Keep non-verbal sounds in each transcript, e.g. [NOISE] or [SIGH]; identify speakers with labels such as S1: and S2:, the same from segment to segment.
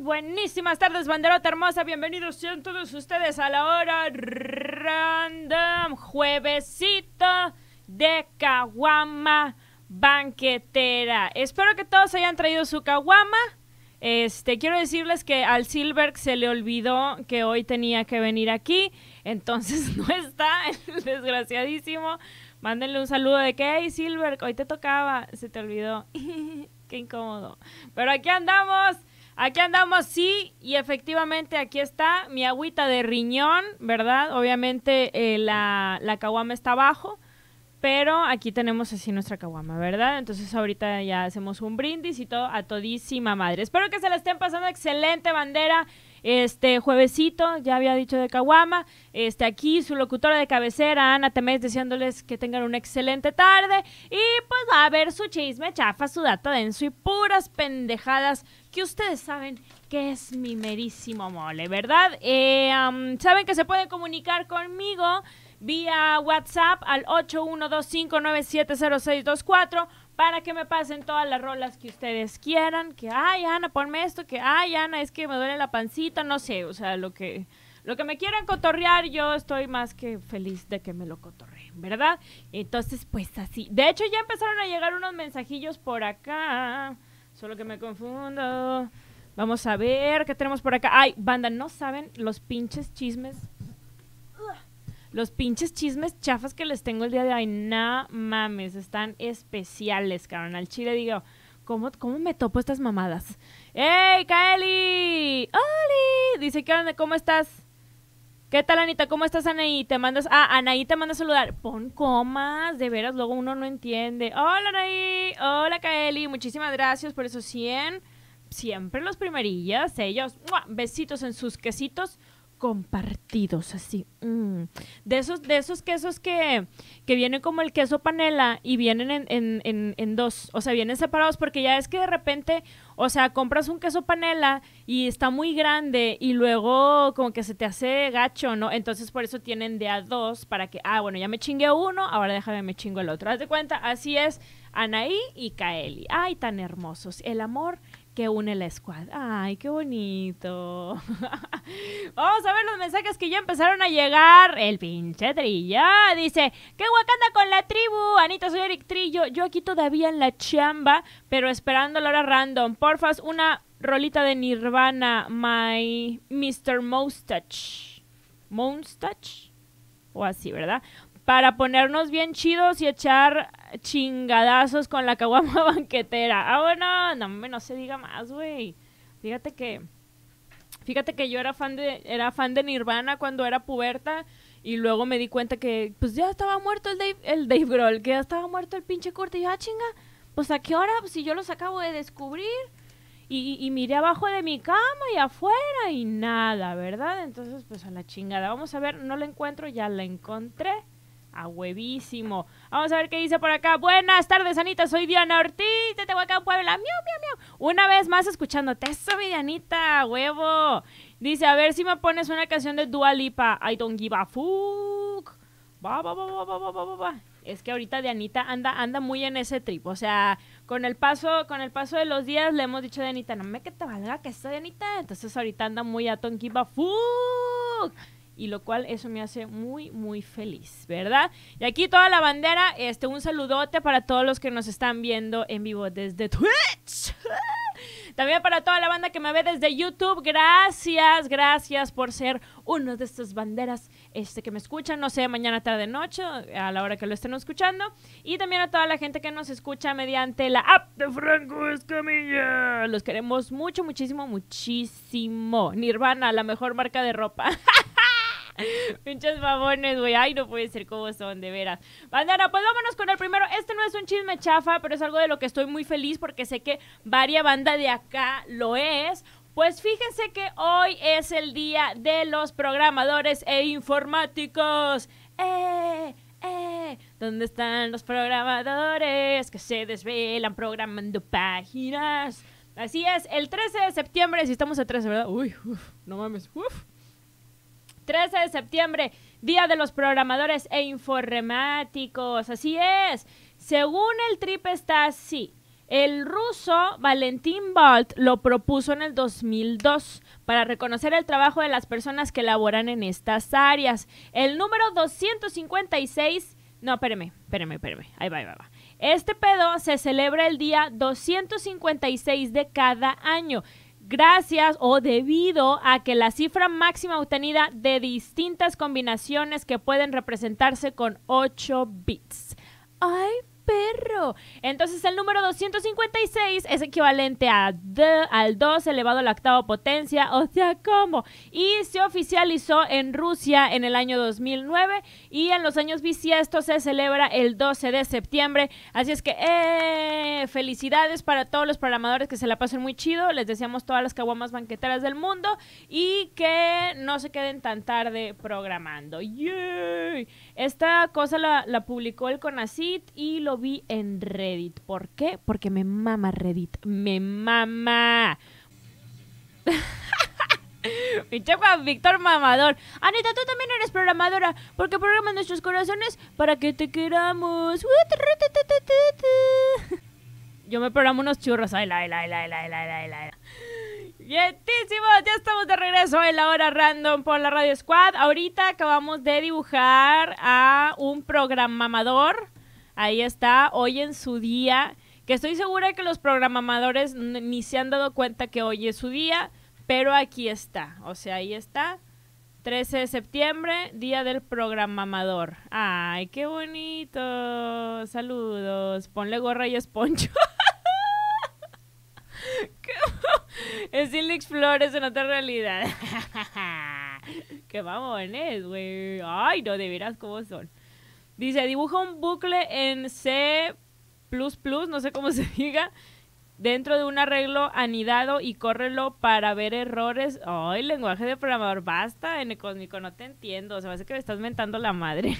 S1: buenísimas tardes, banderota hermosa. Bienvenidos sean todos ustedes a la hora random, juevesito de Caguama Banquetera. Espero que todos hayan traído su caguama. Este, quiero decirles que al Silver se le olvidó que hoy tenía que venir aquí, entonces [LAUGHS] no está, desgraciadísimo. Mándenle un saludo de que, hey Silver, hoy te tocaba, se te olvidó. [LAUGHS] Qué incómodo. Pero aquí andamos Aquí andamos, sí, y efectivamente aquí está mi agüita de riñón, ¿verdad? Obviamente eh, la, la caguama está abajo, pero aquí tenemos así nuestra caguama, ¿verdad? Entonces ahorita ya hacemos un brindis y todo a todísima madre. Espero que se la estén pasando excelente bandera. Este juevesito, ya había dicho de Caguama, este aquí su locutora de cabecera, Ana Temés, deseándoles que tengan una excelente tarde y pues va a ver su chisme, chafa, su data denso y puras pendejadas que ustedes saben que es mi merísimo mole, ¿verdad? Eh, saben que se pueden comunicar conmigo vía WhatsApp al 8125970624 para que me pasen todas las rolas que ustedes quieran, que, ay, Ana, ponme esto, que, ay, Ana, es que me duele la pancita, no sé, o sea, lo que, lo que me quieran cotorrear, yo estoy más que feliz de que me lo cotorreen, ¿verdad? Entonces, pues así. De hecho, ya empezaron a llegar unos mensajillos por acá, solo que me confundo. Vamos a ver qué tenemos por acá. Ay, banda, no saben los pinches chismes los pinches chismes chafas que les tengo el día de hoy, No mames, están especiales, cabrón. Al chile digo, ¿cómo, me topo estas mamadas? ¡Ey, Kaeli! ¡Oli! Dice, que ¿Cómo estás? ¿Qué tal, Anita? ¿Cómo estás, Anaí? Te mandas. Ah, Anaí te manda a saludar. Pon comas, de veras, luego uno no entiende. Hola, Anaí. Hola, Kaeli. Muchísimas gracias por esos 100. Siempre los primerillas, ellos. Besitos en sus quesitos compartidos, así. Mm. De esos, de esos quesos que, que vienen como el queso panela y vienen en, en, en, en, dos, o sea, vienen separados porque ya es que de repente, o sea, compras un queso panela y está muy grande y luego como que se te hace gacho, ¿no? Entonces por eso tienen de a dos para que, ah, bueno, ya me chingué uno, ahora déjame me chingo el otro. Haz de cuenta, así es Anaí y Kaeli. Ay, tan hermosos. El amor que une la squad. Ay, qué bonito. [LAUGHS] Vamos a ver los mensajes que ya empezaron a llegar. El pinche Trilla dice, qué guacanda con la tribu. Anita, soy Eric Trillo. Yo aquí todavía en la chamba, pero esperando la hora random. Porfas, una rolita de Nirvana, my Mr. Moustache. Moustache. O así, ¿verdad? para ponernos bien chidos y echar chingadazos con la caguama [LAUGHS] banquetera. Ah, bueno, no, se diga más, güey. Fíjate que fíjate que yo era fan de era fan de Nirvana cuando era puberta y luego me di cuenta que pues ya estaba muerto el Dave el Grohl, que ya estaba muerto el pinche corte y yo, ah, chinga, pues a qué hora pues, si yo los acabo de descubrir. Y, y, miré abajo de mi cama y afuera y nada, ¿verdad? Entonces, pues a la chingada. Vamos a ver, no la encuentro, ya la encontré. A huevísimo. Vamos a ver qué dice por acá. Buenas tardes, Anita. Soy Diana Ortiz Te acá en Puebla. Miau, miau, miau. Una vez más escuchándote. Eso, mi Dianita. Huevo. Dice, a ver si me pones una canción de Dua Lipa. I don't give a Va, va, va, va, va, va, va, va. Es que ahorita Dianita anda, anda muy en ese trip. O sea, con el paso, con el paso de los días le hemos dicho a Dianita, no me que te valga que esto, Dianita. Entonces ahorita anda muy a don't give y lo cual eso me hace muy, muy feliz, ¿verdad? Y aquí toda la bandera, este, un saludote para todos los que nos están viendo en vivo desde Twitch. [LAUGHS] También para toda la banda que me ve desde YouTube, gracias, gracias por ser uno de estas banderas este, que me escuchan, no sé, mañana, tarde, noche, a la hora que lo estén escuchando. Y también a toda la gente que nos escucha mediante la app de Franco Escamilla. Los queremos mucho, muchísimo, muchísimo. Nirvana, la mejor marca de ropa. [LAUGHS] [LAUGHS] Pinches babones, güey. Ay, no puede ser cómo son, de veras. Bandana, pues vámonos con el primero. Este no es un chisme chafa, pero es algo de lo que estoy muy feliz porque sé que varia banda de acá lo es. Pues fíjense que hoy es el día de los programadores e informáticos. ¡Eh! ¡Eh! ¿Dónde están los programadores que se desvelan programando páginas? Así es, el 13 de septiembre, si estamos a 13, ¿verdad? Uy, uf, no mames, uf. 13 de septiembre, Día de los Programadores e Informáticos. Así es. Según el trip está así. El ruso Valentín Bolt lo propuso en el 2002 para reconocer el trabajo de las personas que laboran en estas áreas. El número 256... No, espérame, espérame, espérame. Ahí va, ahí va, ahí va. Este pedo se celebra el día 256 de cada año gracias o debido a que la cifra máxima obtenida de distintas combinaciones que pueden representarse con 8 bits perro! Entonces el número 256 es equivalente a al 2 elevado a la octava potencia, o sea, ¿cómo? Y se oficializó en Rusia en el año 2009 y en los años bisiestos se celebra el 12 de septiembre. Así es que eh, felicidades para todos los programadores que se la pasen muy chido. Les deseamos todas las caguamas banqueteras del mundo y que no se queden tan tarde programando. ¡Yay! Esta cosa la, publicó el Conacit y lo vi en Reddit. ¿Por qué? Porque me mama Reddit. Me mama. [LAUGHS] Mi chapa Víctor Mamador. Anita, tú también eres programadora porque programas nuestros corazones para que te queramos. Yo me programo unos churros. Ay, la, la, la, la, la, la, la y ya estamos de regreso en la hora random por la Radio Squad. Ahorita acabamos de dibujar a un programamador. Ahí está, hoy en su día. Que estoy segura que los programamadores ni se han dado cuenta que hoy es su día, pero aquí está. O sea, ahí está. 13 de septiembre, día del programamador. Ay, qué bonito. Saludos. Ponle gorra y esponcho. [LAUGHS] [LAUGHS] es Silix Flores en otra realidad. [LAUGHS] Qué mamones, güey. Ay, no, de veras, ¿cómo son? Dice, dibuja un bucle en C++, no sé cómo se [LAUGHS] diga, dentro de un arreglo anidado y córrelo para ver errores. Ay, lenguaje de programador, basta, en cósmico no te entiendo. O se me hace que me estás mentando la madre.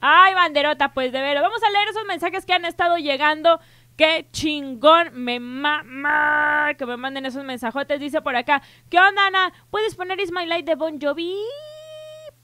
S1: Ay, banderota, pues de veras. Vamos a leer esos mensajes que han estado llegando Qué chingón, me mama que me manden esos mensajotes. Dice por acá, ¿qué onda, Ana? ¿Puedes poner Is My Light de Bon Jovi?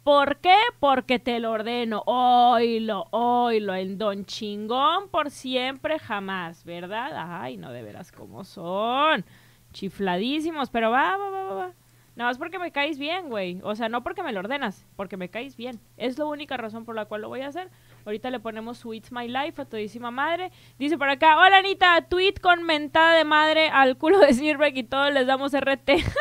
S1: ¿Por qué? Porque te lo ordeno. Oilo, oilo, el don chingón por siempre, jamás, ¿verdad? Ay, no, de veras, ¿cómo son? Chifladísimos, pero va, va, va, va. Nada más porque me caes bien, güey. O sea, no porque me lo ordenas, porque me caes bien. Es la única razón por la cual lo voy a hacer. Ahorita le ponemos su My Life a todísima madre. Dice por acá, hola Anita, tweet con mentada de madre al culo de Sirbeck y todos les damos RT. [LAUGHS]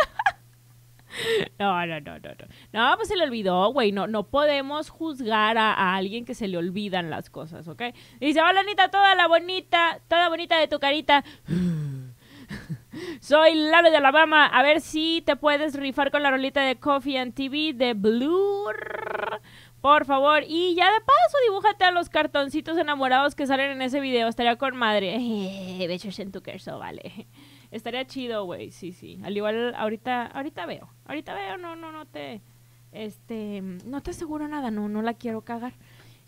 S1: No, no, no, no, no. No, pues se le olvidó, güey. No, no podemos juzgar a, alguien que se le olvidan las cosas, ¿ok? Dice, hola Anita, toda la bonita, toda bonita de tu carita. [LAUGHS] Soy Lalo de Alabama. A ver si te puedes rifar con la rolita de Coffee and TV de Blur. Por favor, y ya de paso, dibújate a los cartoncitos enamorados que salen en ese video. Estaría con madre. es en tu queso, vale. Estaría chido, güey. Sí, sí. Al igual ahorita ahorita veo. Ahorita veo, no no no te este, no te aseguro nada, no no la quiero cagar.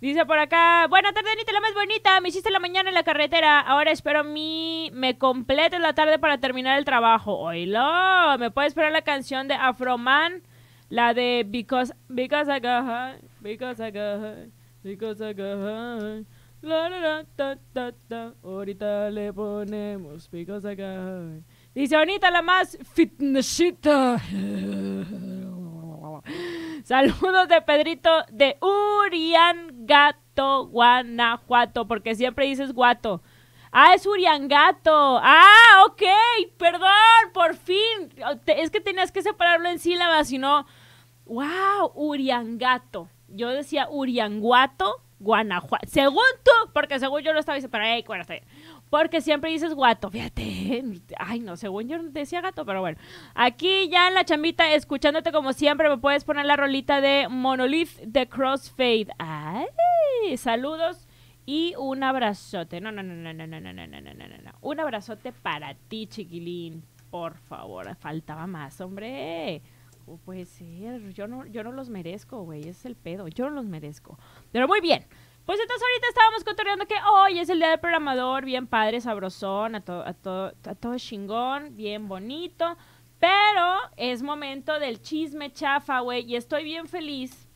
S1: Dice por acá, buena tarde, Anita, la más bonita. Me hiciste la mañana en la carretera. Ahora espero mi me complete la tarde para terminar el trabajo. Oilo, me puede esperar la canción de Afroman, la de Because Because I Got Picos acá, picos acá, La, la, ta, ta, ta. Ahorita le ponemos picos acá. Dice ahorita la más fitnessita. [LAUGHS] Saludos de Pedrito de Uriangato, Guanajuato, porque siempre dices guato. Ah, es Uriangato. Ah, ok, perdón, por fin. Es que tenías que separarlo en sílabas, si no. ¡Wow! Uriangato yo decía Urianguato, Guanajuato. Según tú, porque según yo lo estaba diciendo, pero ahí, bueno, está Porque siempre dices guato, fíjate. Ay, no, según yo decía gato, pero bueno. Aquí ya en la chambita, escuchándote como siempre, me puedes poner la rolita de Monolith de Crossfade. Ay, saludos y un abrazote. No, no, no, no, no, no, no, no, no, no, no, no. Un abrazote para ti, chiquilín. Por favor, faltaba más, hombre pues puede yo no, yo no los merezco, güey, es el pedo, yo no los merezco. Pero muy bien, pues entonces ahorita estábamos cotorreando que hoy es el día del programador, bien padre, sabrosón, a, todo a todo chingón, bien bonito. Pero es momento del chisme chafa, güey, y estoy bien feliz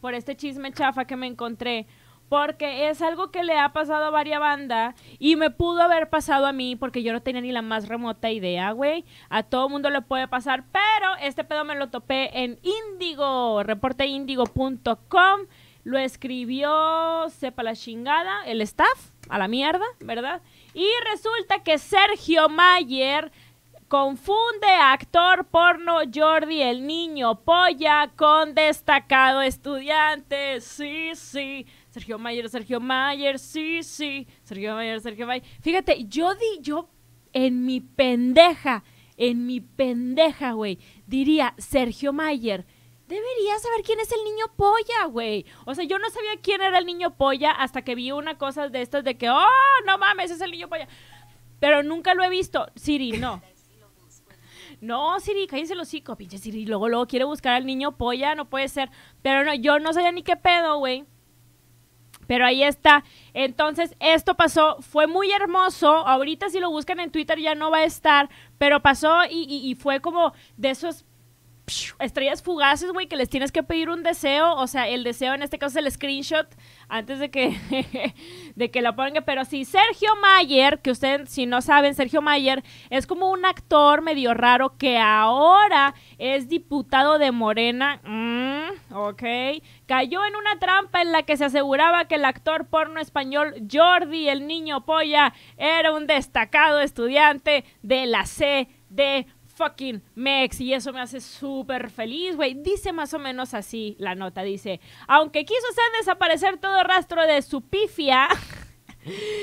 S1: por este chisme chafa que me encontré porque es algo que le ha pasado a varias bandas y me pudo haber pasado a mí porque yo no tenía ni la más remota idea, güey. A todo mundo le puede pasar, pero este pedo me lo topé en Indigo, reporteindigo.com. Lo escribió, sepa la chingada, el staff, a la mierda, ¿verdad? Y resulta que Sergio Mayer confunde actor porno Jordi el niño polla con destacado estudiante. Sí, sí. Sergio Mayer, Sergio Mayer, sí, sí, Sergio Mayer, Sergio Mayer. Fíjate, yo di, yo en mi pendeja, en mi pendeja, güey, diría Sergio Mayer. Debería saber quién es el niño polla, güey. O sea, yo no sabía quién era el niño polla hasta que vi una cosa de estas de que, oh, no mames, es el niño polla. Pero nunca lo he visto. Siri, no. No, Siri, cállense los hocico, pinche Siri. Luego, luego quiere buscar al niño polla, no puede ser. Pero no, yo no sabía ni qué pedo, güey. Pero ahí está. Entonces, esto pasó, fue muy hermoso. Ahorita si lo buscan en Twitter ya no va a estar, pero pasó y, y fue como de esos estrellas fugaces, güey, que les tienes que pedir un deseo, o sea, el deseo en este caso es el screenshot antes de que [LAUGHS] de que lo ponga, pero sí Sergio Mayer, que ustedes si no saben, Sergio Mayer es como un actor medio raro que ahora es diputado de Morena, mm, ok, cayó en una trampa en la que se aseguraba que el actor porno español Jordi el Niño Polla era un destacado estudiante de la C fucking Mex y eso me hace súper feliz, güey. Dice más o menos así la nota, dice, aunque quiso hacer desaparecer todo rastro de su pifia. [LAUGHS]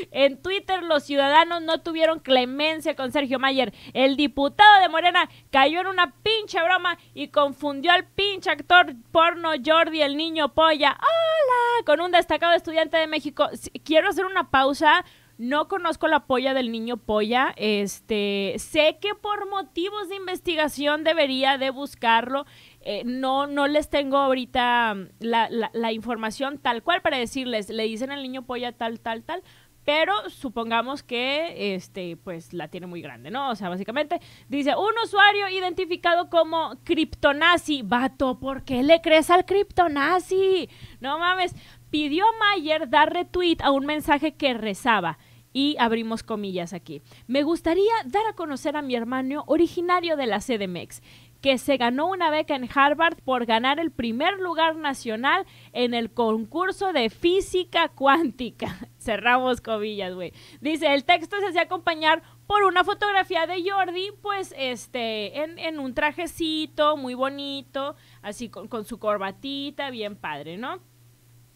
S1: En Twitter los ciudadanos no tuvieron clemencia con Sergio Mayer. El diputado de Morena cayó en una pinche broma y confundió al pinche actor porno Jordi el niño polla. Hola, con un destacado estudiante de México. Quiero hacer una pausa no conozco la polla del niño polla. Este, sé que por motivos de investigación debería de buscarlo. Eh, no, no les tengo ahorita mm, la, información tal cual para decirles, le dicen al niño polla tal, tal, tal, pero supongamos que este, pues la tiene muy grande, ¿no? O sea, básicamente dice, un usuario identificado como criptonazi. vato, ¿por qué le crees al criptonazi? No mames, pidió Mayer dar retweet a un mensaje que rezaba y abrimos comillas aquí. Me gustaría dar a conocer a mi hermano originario de la CDMX, que se ganó una beca en Harvard por ganar el primer lugar nacional en el concurso de física cuántica. [LAUGHS] Cerramos comillas, güey. Dice, el texto se hace acompañar por una fotografía de Jordi, pues, este, en, un trajecito muy bonito, así con su corbatita, bien padre, ¿no?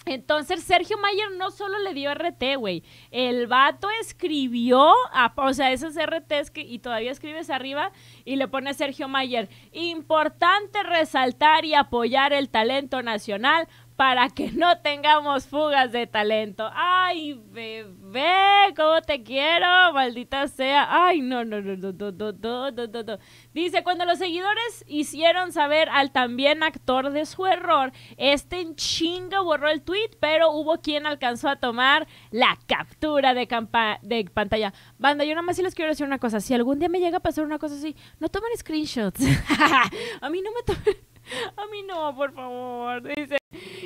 S1: Entonces Sergio Mayer no solo le dio RT, güey. El vato escribió, o sea, esos RTs que, y todavía escribes arriba y le pone Sergio Mayer. Importante resaltar y apoyar el talento nacional para que no tengamos fugas de talento. Ay, bebé, cómo te quiero, maldita sea. Ay, no, no, no, no, no, no, no, no, Dice, cuando los seguidores hicieron saber al también actor de su error, este en chinga borró el tweet, pero hubo quien alcanzó a tomar la captura de, de pantalla. Banda, yo nada más sí les quiero decir una cosa. Si algún día me llega a pasar una cosa así, no tomen screenshots. [LAUGHS] a mí no me tomen [LAUGHS] A mí no, por favor. Dice.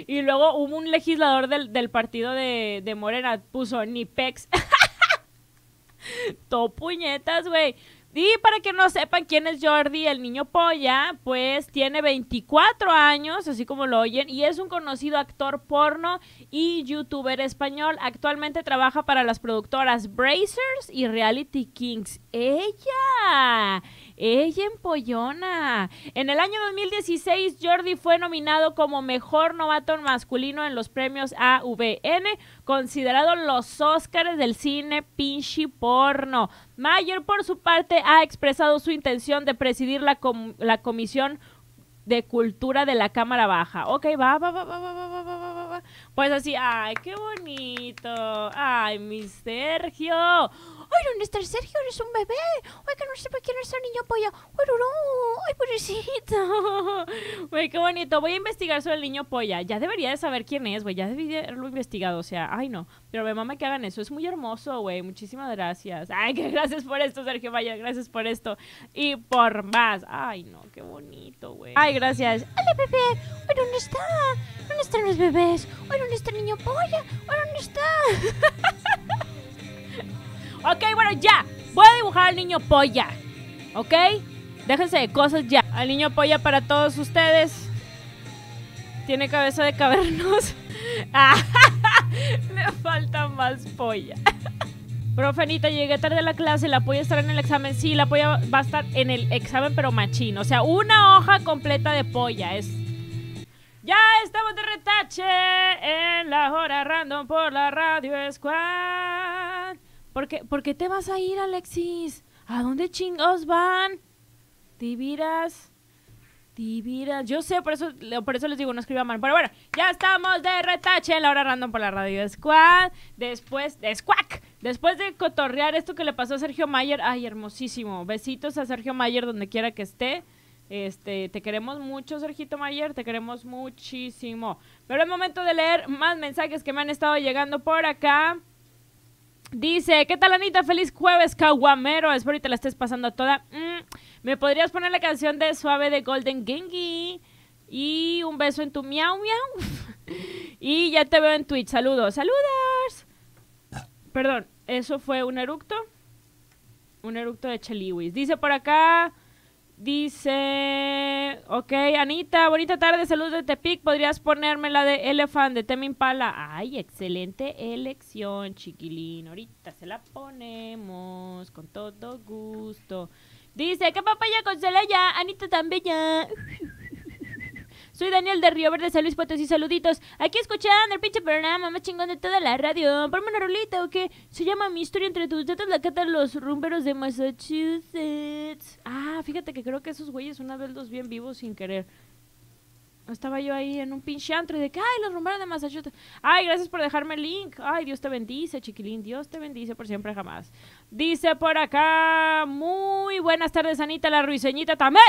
S1: Y luego hubo un legislador del, partido de, Morena, puso ni pex. [LAUGHS] Todo puñetas, güey. Y para que no sepan quién es Jordi, el niño polla, pues tiene 24 años, así como lo oyen, y es un conocido actor porno y youtuber español. Actualmente trabaja para las productoras Brazers y Reality Kings. ¡Ella! Ella empollona. En el año 2016, Jordi fue nominado como mejor novato masculino en los premios AVN, considerado los Óscares del cine pinche porno. Mayer, por su parte, ha expresado su intención de presidir la, la comisión de cultura de la Cámara Baja. Ok, va, va, va, va, va, va, va, va, Pues así, ay, qué bonito. Ay, mi Sergio. ¡Ay, dónde está el Sergio? ¡Eres un bebé! ¡Ay, que no sé por qué es el niño polla! ¡Ay, no, ¡Ay, pobrecito! [LAUGHS] qué bonito. Voy a investigar sobre el niño polla. Ya debería de saber quién es, güey. Ya debería haberlo investigado. O sea, ay, no. Pero me mama que hagan eso. Es muy hermoso, güey. Muchísimas gracias. Ay, [LAUGHS] qué gracias por esto, Sergio Vaya. Gracias por esto. Y por más. Ay, no, qué bonito, güey. Ay, gracias. ¡Hola, bebé! ¡Ay, dónde está! ¿Dónde están los bebés? ¡Ay, dónde está el niño polla! ¡Ay, dónde está! [LAUGHS] Ok, bueno, ya. Voy a dibujar al niño polla. ¿Ok? Déjense de cosas ya. Al niño polla para todos ustedes. Tiene cabeza de cavernos. [LAUGHS] Ah, [LAUGHS] me falta más polla. [LAUGHS] Profe Anita, llegué tarde a la clase, la polla estará en el examen. Sí, la polla va a estar en el examen, pero machín. O sea, una hoja completa de polla es. Ya estamos de retache en la hora random por la radio Squad. ¿Por qué te vas a ir, Alexis. ¿A dónde chingos van? Tibiras. Tibiras. Yo sé, por eso, por eso les digo, no escriba mal. Pero bueno, ya estamos de retache ahora la hora random por la radio Squad. Después, de Squack. Después de cotorrear esto que le pasó a Sergio Mayer. Ay, hermosísimo. Besitos a Sergio Mayer donde quiera que esté. Este, te queremos mucho, Sergito Mayer, te queremos muchísimo. Pero es momento de leer más mensajes que me han estado llegando por acá. Dice, ¿qué tal Anita? Feliz jueves, Caguamero. Espero que te la estés pasando toda. Mm, ¿Me podrías poner la canción de Suave de Golden Gengi? Y un beso en tu miau miau. [LAUGHS] y ya te veo en Twitch. Saludos, saludos. Perdón, eso fue un eructo. Un eructo de Cheliwis. Dice por acá, Dice, ok, Anita, bonita tarde, saludos de Tepic, podrías ponerme la de elefante? de Temin Ay, excelente elección, chiquilín. Ahorita se la ponemos con todo gusto. Dice, que papaya con ya Anita tan bella. Soy Daniel de Río Verde, San Luis Potosí, saluditos. Aquí escuchando el pinche programa más chingón de toda la radio. Ponme una rolita o qué. Se llama Mi historia entre tus tetas, la de los rumberos de Massachusetts. Ah, fíjate que creo que esos güeyes una vez los bien vivos sin querer. Estaba yo ahí en un pinche antro de que, ay, los rumberos de Massachusetts. Ay, gracias por dejarme el link. Ay, Dios te bendice, chiquilín. Dios te bendice por siempre jamás. Dice por acá, muy buenas tardes, Anita, la ruiseñita también.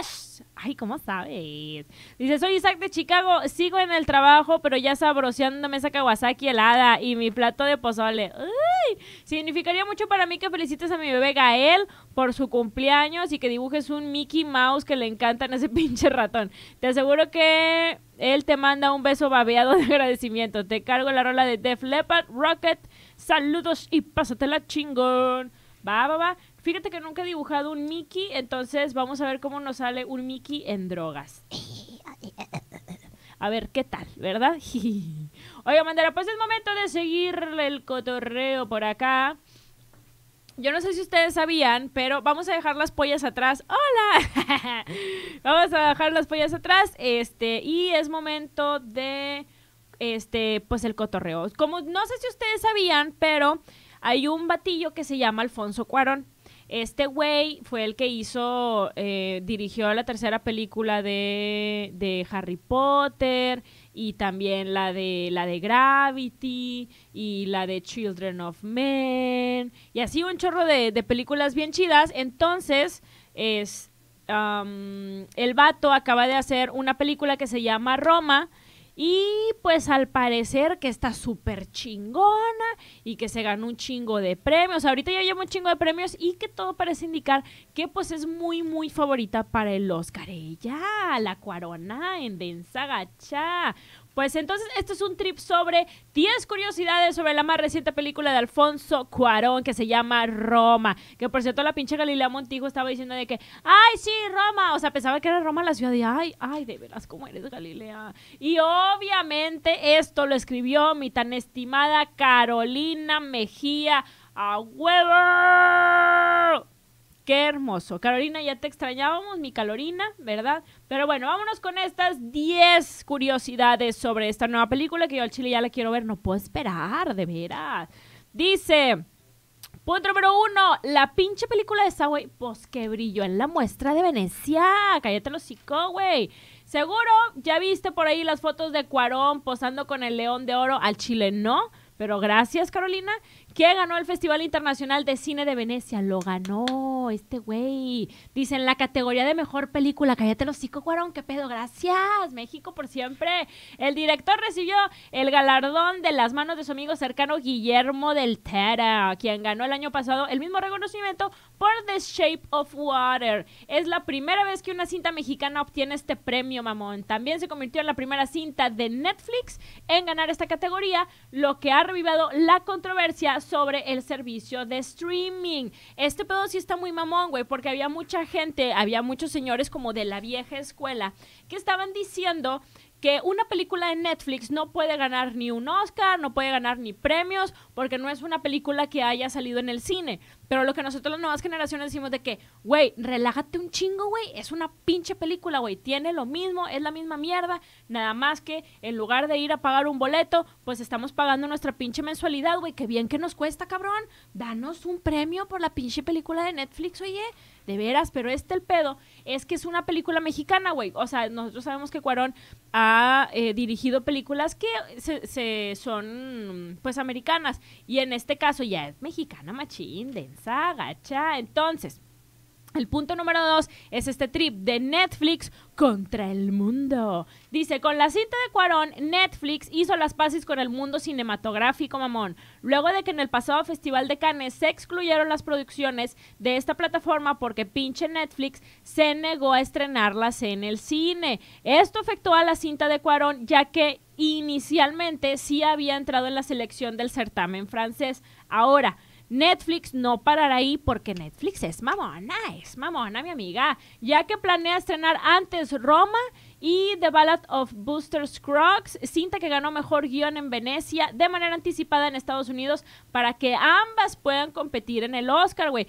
S1: Ay, ¿cómo sabes? Dice, soy Isaac de Chicago, sigo en el trabajo, pero ya sabroseándome esa Kawasaki helada y mi plato de pozole. Uy, significaría mucho para mí que felicites a mi bebé Gael por su cumpleaños y que dibujes un Mickey Mouse que le encanta ese [LAUGHS] pinche ratón. Te aseguro que él te manda un beso babeado de agradecimiento. Te cargo la rola de Def Leppard, Rocket. Saludos y pásatela chingón. Va, va, va. Fíjate que nunca he dibujado un Mickey, entonces vamos a ver cómo nos sale un Mickey en drogas. A ver, ¿qué tal? ¿Verdad? [LAUGHS] Oiga, Mandela, pues es momento de seguirle el cotorreo por acá. Yo no sé si ustedes sabían, pero vamos a dejar las pollas atrás. ¡Hola! [LAUGHS] vamos a dejar las pollas atrás. Este, y es momento de este, pues el cotorreo. Como no sé si ustedes sabían, pero hay un batillo que se llama Alfonso Cuarón. Este güey fue el que hizo, eh, dirigió la tercera película de, de, Harry Potter y también la de, la de Gravity y la de Children of Men y así un chorro de, películas bien chidas. Entonces, es, el vato acaba de hacer una película que se llama Roma y pues al parecer que está súper chingona y que se ganó un chingo de premios. Ahorita ya llevo un chingo de premios y que todo parece indicar que pues es muy, muy favorita para el Oscar. Ella, la cuarona en Densa Gacha. Pues entonces, este es un trip sobre 10 curiosidades sobre la más reciente película de Alfonso Cuarón que se llama Roma. Que por cierto, la pinche Galilea Montijo estaba diciendo de que, ay, sí, Roma. O sea, pensaba que era Roma la ciudad. de. ay, ay, de veras, ¿cómo eres Galilea? Y obviamente, esto lo escribió mi tan estimada Carolina Mejía a huevo. Qué hermoso. Carolina, ya te extrañábamos, mi calorina, ¿verdad? Pero bueno, vámonos con estas 10 curiosidades sobre esta nueva película que yo al chile ya la quiero ver. No puedo esperar, de veras. Dice, punto número uno, la pinche película de esa, güey, pues que brilló en la muestra de Venecia. Cállate los psicó, güey. Seguro ya viste por ahí las fotos de Cuarón posando con el león de oro al chile, ¿no? Pero gracias, Carolina. ¿Quién ganó el Festival Internacional de Cine de Venecia? Lo ganó este güey. Dicen la categoría de mejor película, cállate los cinco cuarón qué pedo, gracias, México por siempre. El director recibió el galardón de las manos de su amigo cercano Guillermo del Tera, quien ganó el año pasado el mismo reconocimiento por The Shape of Water. Es la primera vez que una cinta mexicana obtiene este premio, mamón. También se convirtió en la primera cinta de Netflix en ganar esta categoría, lo que ha revivado la controversia sobre el servicio de streaming. Este pedo sí está muy mamón, güey, porque había mucha gente, había muchos señores como de la vieja escuela que estaban diciendo que una película de Netflix no puede ganar ni un Oscar, no puede ganar ni premios, porque no es una película que haya salido en el cine. Pero lo que nosotros las nuevas generaciones decimos de que, güey, relájate un chingo, güey, es una pinche película, güey, tiene lo mismo, es la misma mierda, nada más que en lugar de ir a pagar un boleto, pues estamos pagando nuestra pinche mensualidad, güey, que bien que nos cuesta, cabrón, danos un premio por la pinche película de Netflix, oye, de veras, pero este el pedo es que es una película mexicana, güey, o sea, nosotros sabemos que Cuarón ha eh, dirigido películas que se, son, pues, americanas, y en este caso ya es mexicana, machín, Agacha. Entonces, el punto número dos es este trip de Netflix contra el mundo. Dice, con la cinta de Cuarón, Netflix hizo las paces con el mundo cinematográfico, mamón. Luego de que en el pasado Festival de Cannes se excluyeron las producciones de esta plataforma porque pinche Netflix se negó a estrenarlas en el cine. Esto afectó a la cinta de Cuarón ya que inicialmente sí había entrado en la selección del certamen francés. Ahora, Netflix no parará ahí porque Netflix es mamona, es mamona, mi amiga, ya que planea estrenar antes Roma y The Ballad of Boosters Scruggs, cinta que ganó mejor guión en Venecia de manera anticipada en Estados Unidos para que ambas puedan competir en el Oscar, güey.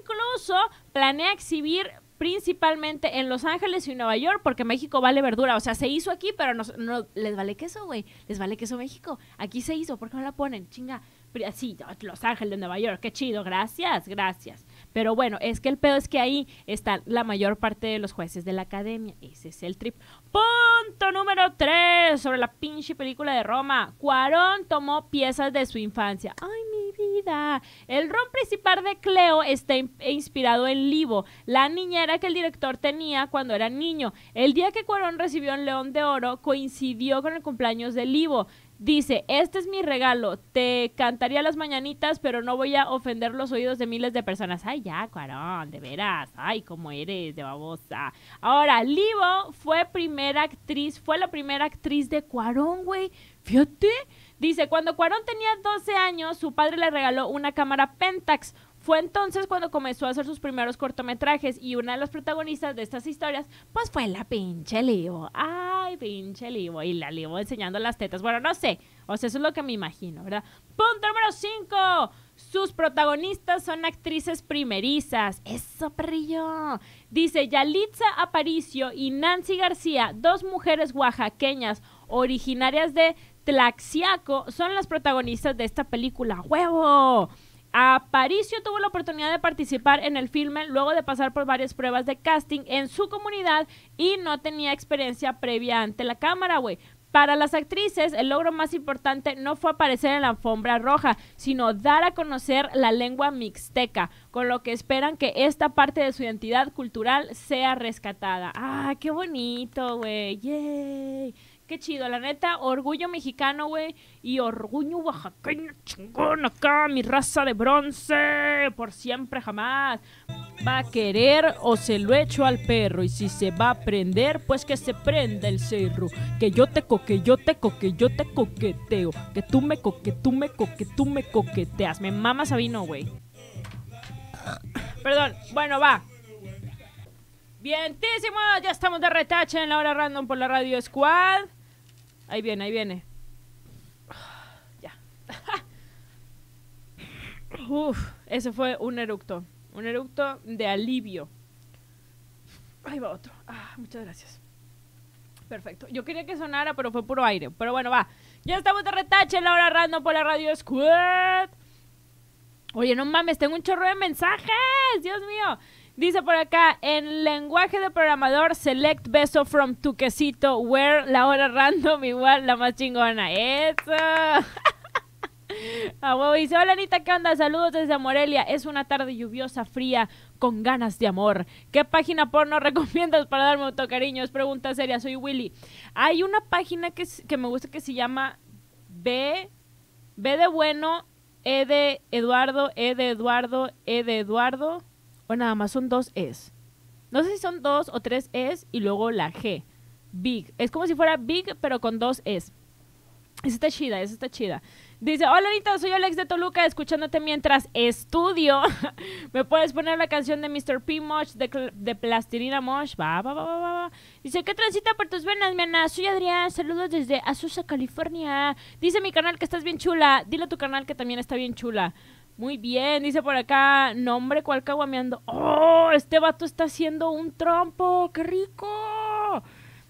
S1: Incluso planea exhibir principalmente en Los Ángeles y Nueva York, porque México vale verdura. O sea, se hizo aquí, pero no, no, les vale queso, güey. Les vale queso México. Aquí se hizo, ¿por qué no la ponen? Chinga. Sí, Los Ángeles, de Nueva York, qué chido, gracias, gracias. Pero bueno, es que el pedo es que ahí está la mayor parte de los jueces de la academia. Ese es el trip. Punto número 3 sobre la pinche película de Roma. Cuarón tomó piezas de su infancia. Ay, mi vida. El rom principal de Cleo está e inspirado en Livo, la niñera que el director tenía cuando era niño. El día que Cuarón recibió el León de Oro coincidió con el cumpleaños de Livo. Dice, este es mi regalo, te cantaría las mañanitas, pero no voy a ofender los oídos de miles de personas. Ay, ya, Cuarón, de veras, ay, cómo eres, de babosa. Ahora, Livo fue primera actriz, fue la primera actriz de Cuarón, güey. Fíjate. Dice, cuando Cuarón tenía 12 años, su padre le regaló una cámara Pentax, fue entonces cuando comenzó a hacer sus primeros cortometrajes y una de las protagonistas de estas historias, pues fue la pinche Livo. Ay, pinche Livo. Y la Livo enseñando las tetas. Bueno, no sé. O sea, eso es lo que me imagino, ¿verdad? Punto número 5. Sus protagonistas son actrices primerizas. Eso, perrillo. Dice Yalitza Aparicio y Nancy García, dos mujeres oaxaqueñas originarias de Tlaxiaco, son las protagonistas de esta película. ¡Huevo! Aparicio tuvo la oportunidad de participar en el filme luego de pasar por varias pruebas de casting en su comunidad y no tenía experiencia previa ante la cámara, güey. Para las actrices, el logro más importante no fue aparecer en la alfombra roja, sino dar a conocer la lengua mixteca, con lo que esperan que esta parte de su identidad cultural sea rescatada. ¡Ah, qué bonito, güey! ¡Yay! qué chido, la neta, orgullo mexicano, güey, y orgullo oaxaqueño, chingón acá, mi raza de bronce, por siempre jamás. Va a querer o se lo echo al perro, y si se va a prender, pues que se prenda el cerro. Que yo te coque, yo te coque, yo te coqueteo, que tú me coque, tú me coque, tú me coqueteas. Me mama Sabino, güey. Perdón, bueno, va. Vientísimo, ya estamos de retache en la hora random por la Radio Squad. Ahí viene, ahí viene. Ya. Uf, ese fue un eructo. Un eructo de alivio. Ahí va otro. Ah, muchas gracias. Perfecto. Yo quería que sonara, pero fue puro aire. Pero bueno, va. Ya estamos de retache en la hora random por la radio Squad. Oye, no mames, tengo un chorro de mensajes. Dios mío. Dice por acá, en lenguaje de programador, select beso from tu quesito, where la hora random, igual la más chingona. Eso. [LAUGHS] A dice, hola Anita, ¿qué onda? Saludos desde Morelia. Es una tarde lluviosa, fría, con ganas de amor. ¿Qué página porno [LAUGHS] recomiendas para darme autocariño? Es pregunta seria, soy Willy. Hay una página que, que me gusta que se llama B, B de bueno, E de Eduardo, E de Eduardo, E de Eduardo o nada más son dos es. No sé si son dos o tres es y luego la G. Big. Es como si fuera big, pero con dos es. Esa está chida, esa está chida. Dice, hola Anita, soy Alex de Toluca, escuchándote mientras estudio. [LAUGHS] ¿Me puedes poner la canción de Mr. P. Mosh de, de Plastilina Mosh? Va, va, va, va, va. Dice, ¿qué transita por tus venas, mi Ana? Soy Adrián, saludos desde Azusa, California. Dice mi canal que estás bien chula. Dile a tu canal que también está bien chula. Muy bien, dice por acá, nombre cual caguameando. ¡Oh! Este vato está haciendo un trompo, qué rico.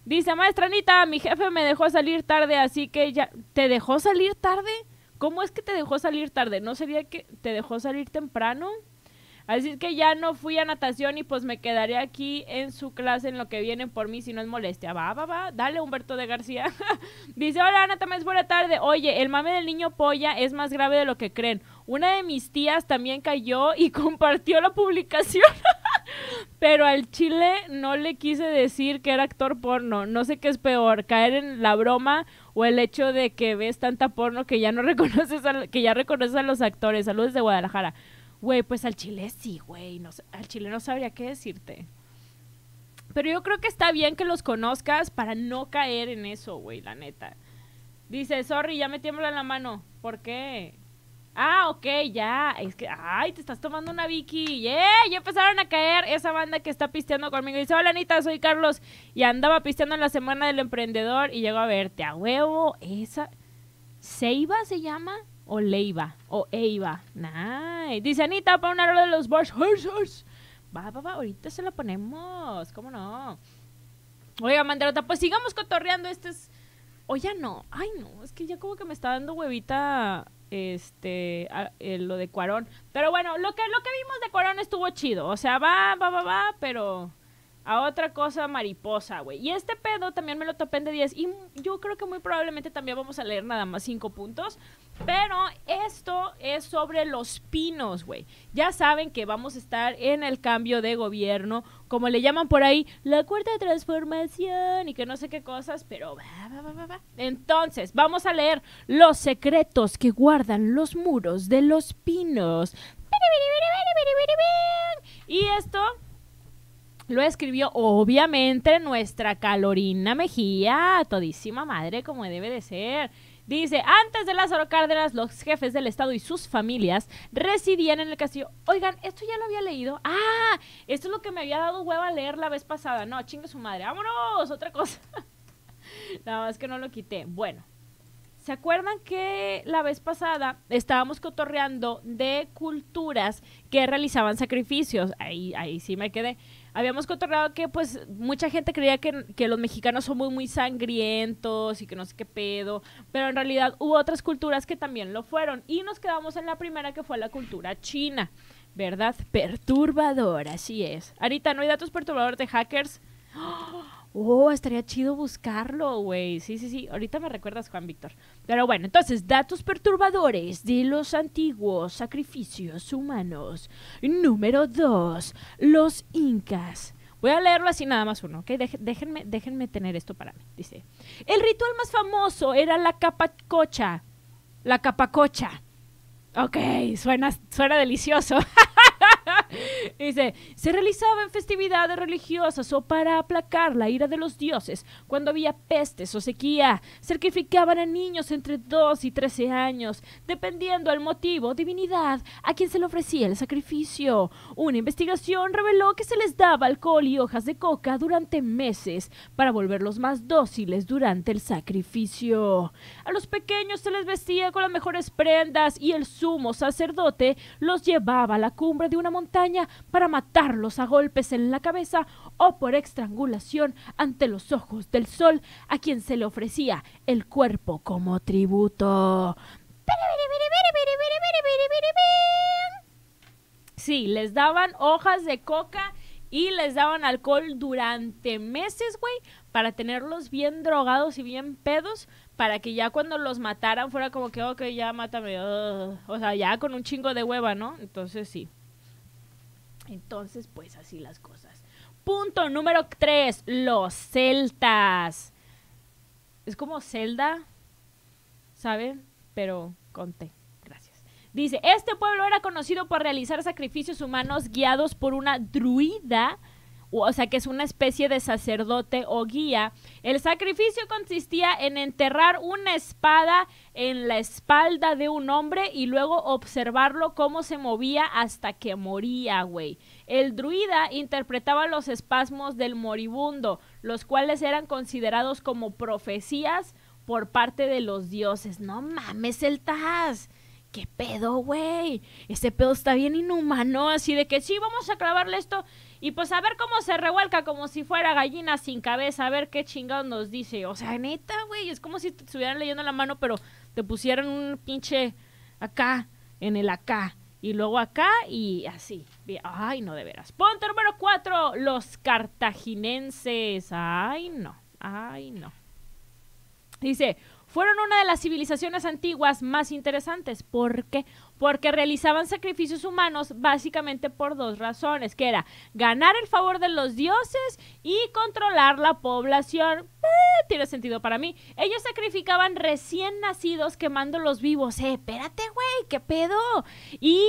S1: Dice, maestra Anita, mi jefe me dejó salir tarde, así que ya... ¿Te dejó salir tarde? ¿Cómo es que te dejó salir tarde? ¿No sería que te dejó salir temprano? Así que ya no fui a natación y pues me quedaré aquí en su clase en lo que vienen por mí si no es molestia. Va, va, va. Dale, Humberto de García. [LAUGHS] Dice, hola Ana, también es buena tarde. Oye, el mame del niño polla es más grave de lo que creen. Una de mis tías también cayó y [LAUGHS] compartió la publicación. [LAUGHS] Pero al chile no le quise decir que era actor porno. No sé qué es peor, caer en la broma o el hecho de que ves tanta porno que ya no reconoces, a, que ya reconoces a los actores. Saludos de Guadalajara. Güey, pues al chile sí, güey. al chile no sabría qué decirte. Pero yo creo que está bien que los conozcas para no caer en eso, güey, la neta. Dice, sorry, ya me tiembla en la mano. ¿Por qué? Ah, ok, ya. Es que, ay, te estás tomando una Vicky. Yeah, ya empezaron a caer esa banda que está pisteando conmigo. Dice, hola Anita, soy Carlos. Y andaba pisteando en la semana del emprendedor y llegó a verte. A huevo, esa. ¿Seiba se llama? o Leiva o Eiva. Nice. Dice Anita, para una hora de los Bars. Va, va, va, ahorita se la ponemos. ¿Cómo no? Oiga, Mandarota, pues sigamos cotorreando. Este es. O ya no. Ay, no. Es que ya como que me está dando huevita este eh, lo de Cuarón. Pero bueno, lo que, lo que vimos de Cuarón estuvo chido. O sea, va, va, va, va, pero a otra cosa mariposa, güey. Y este pedo también me lo topé en de 10. Y yo creo que muy probablemente también vamos a leer nada más 5 puntos. Pero esto es sobre los pinos, güey. Ya saben que vamos a estar en el cambio de gobierno, como le llaman por ahí, la cuarta transformación y que no sé qué cosas, pero va, va, va, va, Entonces, vamos a leer los secretos que guardan los muros de los pinos. Y esto lo escribió obviamente nuestra Calorina Mejía, todísima madre como debe de ser. Dice, antes de Lázaro Cárdenas, los jefes del Estado y sus familias residían en el castillo. Oigan, esto ya lo había leído. Ah, esto es lo que me había dado hueva leer la vez pasada. No, chingue su madre. Vámonos, otra cosa. Nada más [LAUGHS] que no lo quité. Bueno, ¿se acuerdan que la vez pasada estábamos cotorreando de culturas que realizaban sacrificios? Ahí, ahí sí me quedé habíamos controlado que pues mucha gente creía que, que, los mexicanos son muy, muy sangrientos y que no sé qué pedo, pero en realidad hubo otras culturas que también lo fueron y nos quedamos en la primera que fue la cultura china, ¿verdad? Perturbador, así es. Ahorita no hay datos perturbadores de hackers. ¡Oh! Oh, estaría chido buscarlo, güey. Sí, sí, sí. Ahorita me recuerdas, Juan Víctor. Pero bueno, entonces, datos perturbadores de los antiguos sacrificios humanos. Número dos, Los incas. Voy a leerlo así nada más uno, ¿ok? déjenme, tener esto para mí. Dice, el ritual más famoso era la capacocha. La capacocha. Ok, suena, suena delicioso. [LAUGHS] [LAUGHS] Dice, se realizaba en festividades religiosas o para aplacar la ira de los dioses, cuando había pestes o sequía. Sacrificaban a niños entre 2 y 13 años, dependiendo del motivo, divinidad, a quien se le ofrecía el sacrificio. Una investigación reveló que se les daba alcohol y hojas de coca durante meses para volverlos más dóciles durante el sacrificio. A los pequeños se les vestía con las mejores prendas y el sumo sacerdote los llevaba a la cumbre de una montaña para matarlos a golpes en la cabeza o por estrangulación ante los ojos del sol a quien se le ofrecía el cuerpo como tributo. Sí, les daban hojas de coca y les daban alcohol durante meses, güey, para tenerlos bien drogados y bien pedos, para que ya cuando los mataran fuera como que, ok, ya mátame, o sea, ya con un chingo de hueva, ¿no? Entonces sí. Entonces, pues así las cosas. Punto número tres, los celtas. Es como celda, ¿sabe? Pero conté. Gracias. Dice, este pueblo era conocido por realizar sacrificios humanos guiados por una druida o sea que es una especie de sacerdote o guía. El sacrificio consistía en enterrar una espada en la espalda de un hombre y luego observarlo cómo se movía hasta que moría, güey. El druida interpretaba los espasmos del moribundo, los cuales eran considerados como profecías por parte de los dioses. No mames, el Taz. ¿Qué pedo, güey? Este pedo está bien inhumano, así de que sí, vamos a clavarle esto. Y pues a ver cómo se revuelca como si fuera gallina sin cabeza, a ver qué chingados nos dice. O sea, neta, güey, es como si te estuvieran leyendo la mano, pero te pusieran un pinche acá, en el acá, y luego acá y así. Ay, no, de veras. Punto número cuatro, los cartaginenses. Ay, no, ay, no. Dice, fueron una de las civilizaciones antiguas más interesantes. porque porque realizaban sacrificios humanos básicamente por dos razones, que era ganar el favor de los dioses y controlar la población. Eh, tiene sentido para mí. Ellos sacrificaban recién nacidos quemándolos vivos. Eh, espérate, güey, ¿qué pedo? Y...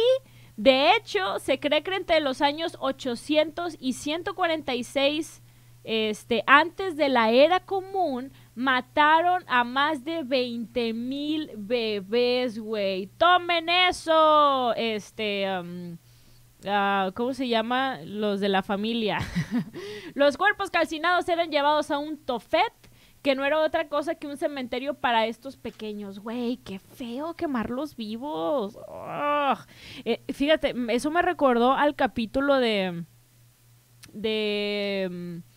S1: De hecho, se cree que entre los años 800 y 146 este, antes de la era común, Mataron a más de 20 mil bebés, güey. Tomen eso. Este... Um, ah, ¿cómo se llama? Los de la familia. [LAUGHS] los cuerpos calcinados eran llevados a un tofet, que no era otra cosa que un cementerio para estos pequeños. Güey, qué feo quemarlos vivos. Eh, fíjate, eso me recordó al capítulo de... de... Mm,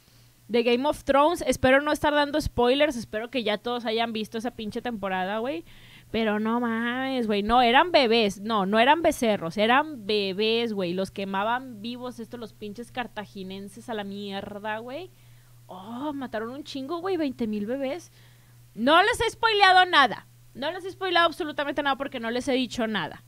S1: de Game of Thrones. Espero no estar dando spoilers, espero que ya todos hayan visto esa pinche temporada, güey. Pero no mames, güey. No, eran bebés. No, no eran becerros. Eran bebés, güey. Los quemaban vivos estos, los pinches cartaginenses a la mierda, güey. Oh, mataron un chingo, güey. 20 mil bebés. No les he spoileado nada. No les he spoileado absolutamente nada porque no les he dicho nada.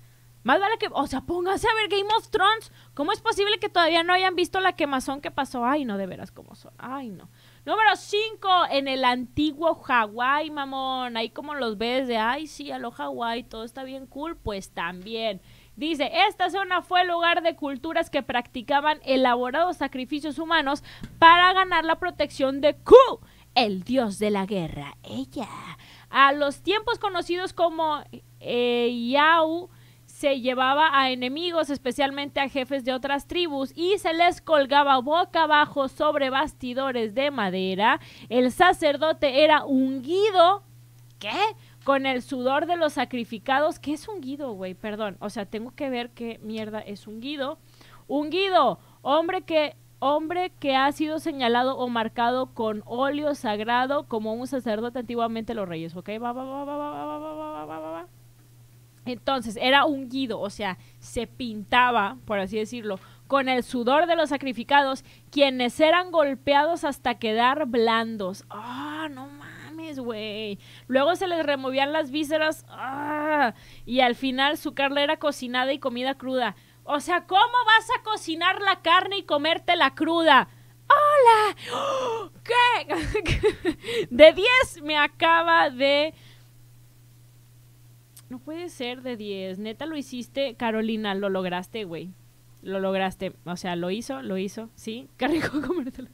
S1: Más vale que, o sea, póngase a ver Game of Thrones. ¿Cómo es posible que todavía no hayan visto la quemazón que pasó? Ay, no, de veras, cómo son. Ay, no. Número 5, en el antiguo Hawái, mamón. Ahí como los ves de, ay, sí, a lo Hawái, todo está bien cool. Pues también. Dice, esta zona fue el lugar de culturas que practicaban elaborados sacrificios humanos para ganar la protección de Ku, el dios de la guerra. Ella. A los tiempos conocidos como eh, se llevaba a enemigos, especialmente a jefes de otras tribus, y se les colgaba boca abajo sobre bastidores de madera. El sacerdote era ungido. ¿Qué? Con el sudor de los sacrificados. ¿Qué es guido, güey? Perdón. O sea, tengo que ver qué mierda es ungido. Ungido, hombre que hombre que ha sido señalado o marcado con óleo sagrado como un sacerdote antiguamente los reyes, ¿ok? va, va, va, va, va, va, va, va. Entonces, era guido, o sea, se pintaba, por así decirlo, con el sudor de los sacrificados, quienes eran golpeados hasta quedar blandos. ¡Ah, no mames, güey! Luego se les removían las vísceras. ¡Ah! Y al final su carne era cocinada y comida cruda. O sea, ¿cómo vas a cocinar la carne y comértela cruda? ¡Hola! [GASPS] ¿Qué? [LAUGHS] De 10 me acaba de no puede ser de 10. Neta, lo hiciste, Carolina, lo lograste, güey. Lo lograste. O sea, lo hizo, lo hizo. Sí, qué [LAUGHS] comértelo.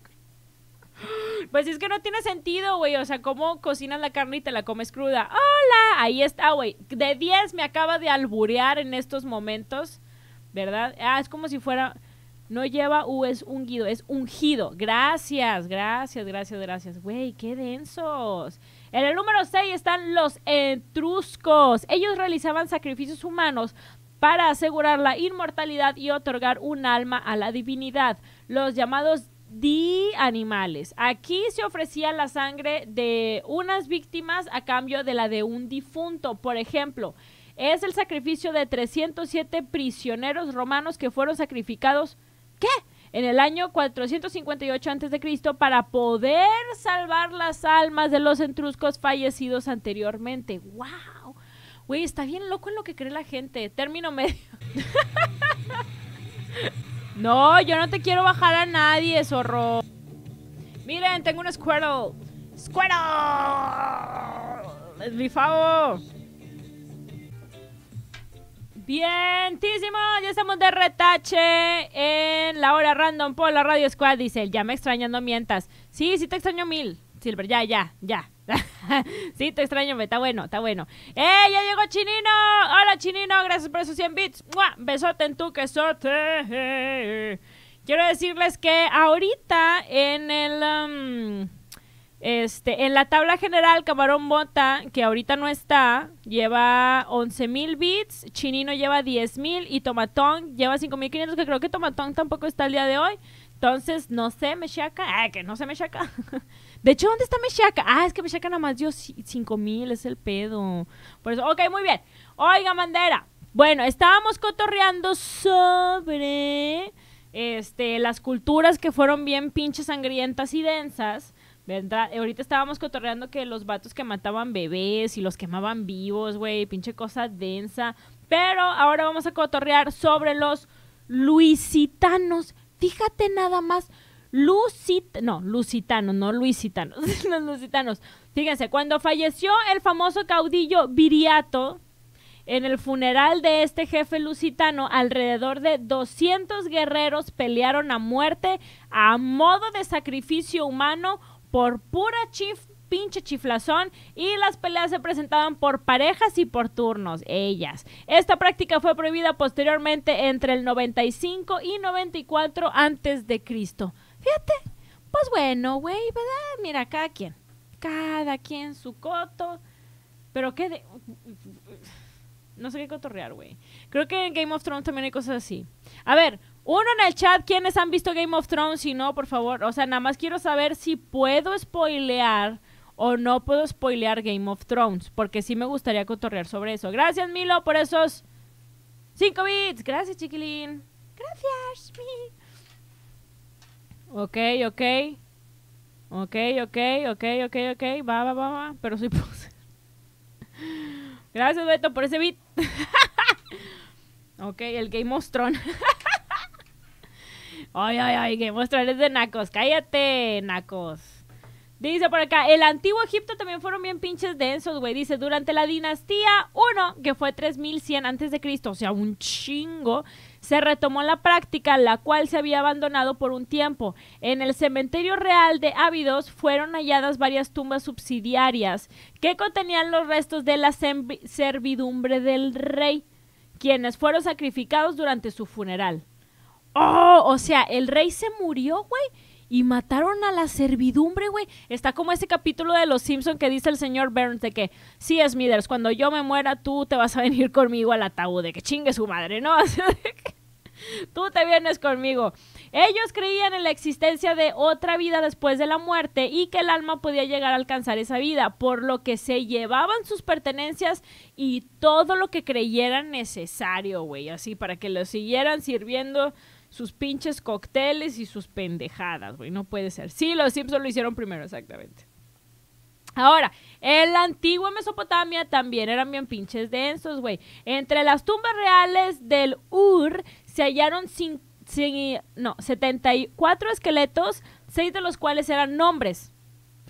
S1: Pues es que no tiene sentido, güey. O sea, ¿cómo cocinas la carne y te la comes cruda? ¡Hola! Ahí está, güey. De 10 me acaba de alburear en estos momentos, ¿verdad? Ah, es como si fuera. No lleva U, es ungido, es ungido. Gracias, gracias, gracias, gracias. Güey, qué densos. En el número 6 están los etruscos. Ellos realizaban sacrificios humanos para asegurar la inmortalidad y otorgar un alma a la divinidad. Los llamados di animales. Aquí se ofrecía la sangre de unas víctimas a cambio de la de un difunto. Por ejemplo, es el sacrificio de 307 prisioneros romanos que fueron sacrificados. ¿Qué? en el año 458 a.C. para poder salvar las almas de los entruscos fallecidos anteriormente. ¡Wow! Güey, está bien loco en lo que cree la gente. Término medio. [LAUGHS] no, yo no te quiero bajar a nadie, zorro. Miren, tengo un squirrel. ¡Squirrel! ¡Es mi favor! Bientísimo, ya estamos de retache en la hora random por la Radio Squad. Dice, ya me extraño, no mientas. Sí, sí te extraño mil, Silver, ya, ya, ya. [LAUGHS] sí, te extraño, está bueno, está bueno. ¡Eh, ya llegó Chinino! Hola Chinino, gracias por esos 100 bits. Besote en tu quesote. Quiero decirles que ahorita en el... Um, este, en la tabla general, Camarón Bota, que ahorita no está, lleva 11.000 bits, Chinino lleva 10.000 y Tomatón lleva 5.500, que creo que Tomatón tampoco está el día de hoy. Entonces, no sé, Meshaka. Ah, que no sé, Meshaka. [LAUGHS] de hecho, ¿dónde está Meshaka? Ah, es que Meshaka nada más dio 5.000, es el pedo. Por eso, ok, muy bien. Oiga, Mandera. Bueno, estábamos cotorreando sobre este, las culturas que fueron bien pinches sangrientas y densas Ahorita estábamos cotorreando que los vatos que mataban bebés y los quemaban vivos, güey, pinche cosa densa. Pero ahora vamos a cotorrear sobre los luisitanos. Fíjate nada más. no, lusitano, no luisitanos, [LAUGHS] los lusitanos. Fíjense, cuando falleció el famoso caudillo Viriato, en el funeral de este jefe lusitano, alrededor de 200 guerreros pelearon a muerte a modo de sacrificio humano por pura chif pinche chiflazón y las peleas se presentaban por parejas y por turnos, ellas. Esta práctica fue prohibida posteriormente entre el 95 y 94 antes de Cristo. Fíjate, pues bueno, güey, ¿verdad? Mira, cada quien, cada quien su coto, pero qué de... No sé qué cotorrear, güey. Creo que en Game of Thrones también hay cosas así. A ver, uno en el chat, ¿quiénes han visto Game of Thrones? Si no, por favor. O sea, nada más quiero saber si puedo spoilear o no puedo spoilear Game of Thrones. Porque sí me gustaría cotorrear sobre eso. Gracias, Milo, por esos Cinco bits. Gracias, chiquilín. Gracias. Ok, ok. Ok, ok, ok, ok, ok. Va, va, va, va. Pero soy Gracias, Beto, por ese beat. [LAUGHS] ok, el Game of Thrones. [LAUGHS] Ay, ay, ay, que mostrarles de nacos. Cállate, nacos. Dice por acá, el antiguo Egipto también fueron bien pinches densos, güey. Dice, durante la dinastía 1, que fue 3100 antes de Cristo, o sea, un chingo, se retomó la práctica, la cual se había abandonado por un tiempo. En el cementerio real de Ávidos fueron halladas varias tumbas subsidiarias que contenían los restos de la servidumbre del rey, quienes fueron sacrificados durante su funeral. Oh, o sea, el rey se murió, güey. Y mataron a la servidumbre, güey. Está como ese capítulo de Los Simpson que dice el señor Burns de que, sí, Smithers, cuando yo me muera, tú te vas a venir conmigo al ataúd, de que chingue su madre, ¿no? [LAUGHS] tú te vienes conmigo. Ellos creían en la existencia de otra vida después de la muerte y que el alma podía llegar a alcanzar esa vida, por lo que se llevaban sus pertenencias y todo lo que creyeran necesario, güey, así para que lo siguieran sirviendo sus pinches cócteles y sus pendejadas, güey. No puede ser. Sí, los Simpsons lo hicieron primero, exactamente. Ahora, en la antigua Mesopotamia también eran bien pinches densos, güey. Entre las tumbas reales del Ur se hallaron sin, no, 74 esqueletos, seis de los cuales eran hombres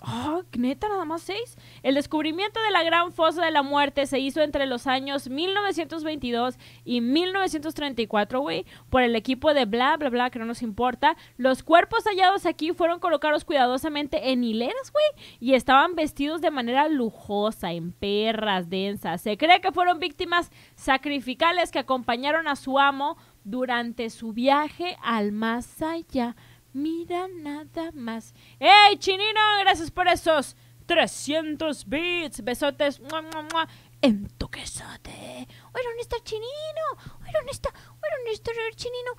S1: oh, neta, nada más seis! El descubrimiento de la gran fosa de la muerte se hizo entre los años 1922 y 1934, güey, por el equipo de bla, bla, bla, que no nos importa. Los cuerpos hallados aquí fueron colocados cuidadosamente en hileras, güey, y estaban vestidos de manera lujosa, en perras densas. Se cree que fueron víctimas sacrificales que acompañaron a su amo durante su viaje al más allá. Mira nada más. ¡Ey, Chinino! Gracias por esos 300 bits. Besotes. Mua, mua, mua. En tu quesote. ¿dónde está el chinino? Oye, ¿dónde está? Oye, ¿dónde está el chinino?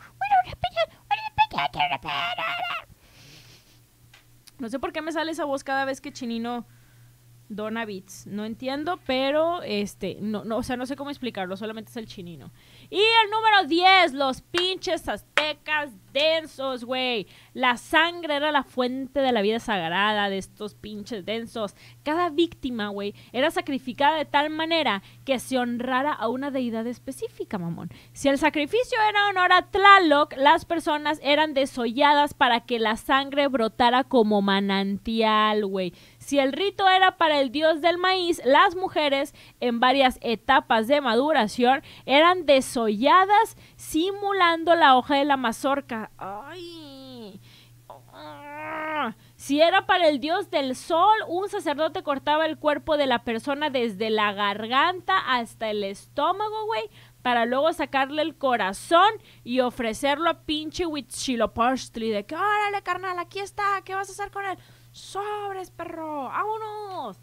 S1: No sé por qué me sale esa voz cada vez que Chinino dona bits. No entiendo, pero este, no, no, o sea, no sé cómo explicarlo, solamente es el Chinino. Y el número 10, los pinches aztecas densos, güey. La sangre era la fuente de la vida sagrada de estos pinches densos. Cada víctima, güey, era sacrificada de tal manera que se honrara a una deidad específica, mamón. Si el sacrificio era honor a Tlaloc, las personas eran desolladas para que la sangre brotara como manantial, güey. Si el rito era para el dios del maíz, las mujeres en varias etapas de maduración eran desolladas simulando la hoja de la mazorca. Ay si era para el dios del sol, un sacerdote cortaba el cuerpo de la persona desde la garganta hasta el estómago, güey, para luego sacarle el corazón y ofrecerlo a pinche Huitzilopochtli de que, órale, carnal, aquí está, ¿qué vas a hacer con él? Sobres, perro, vámonos.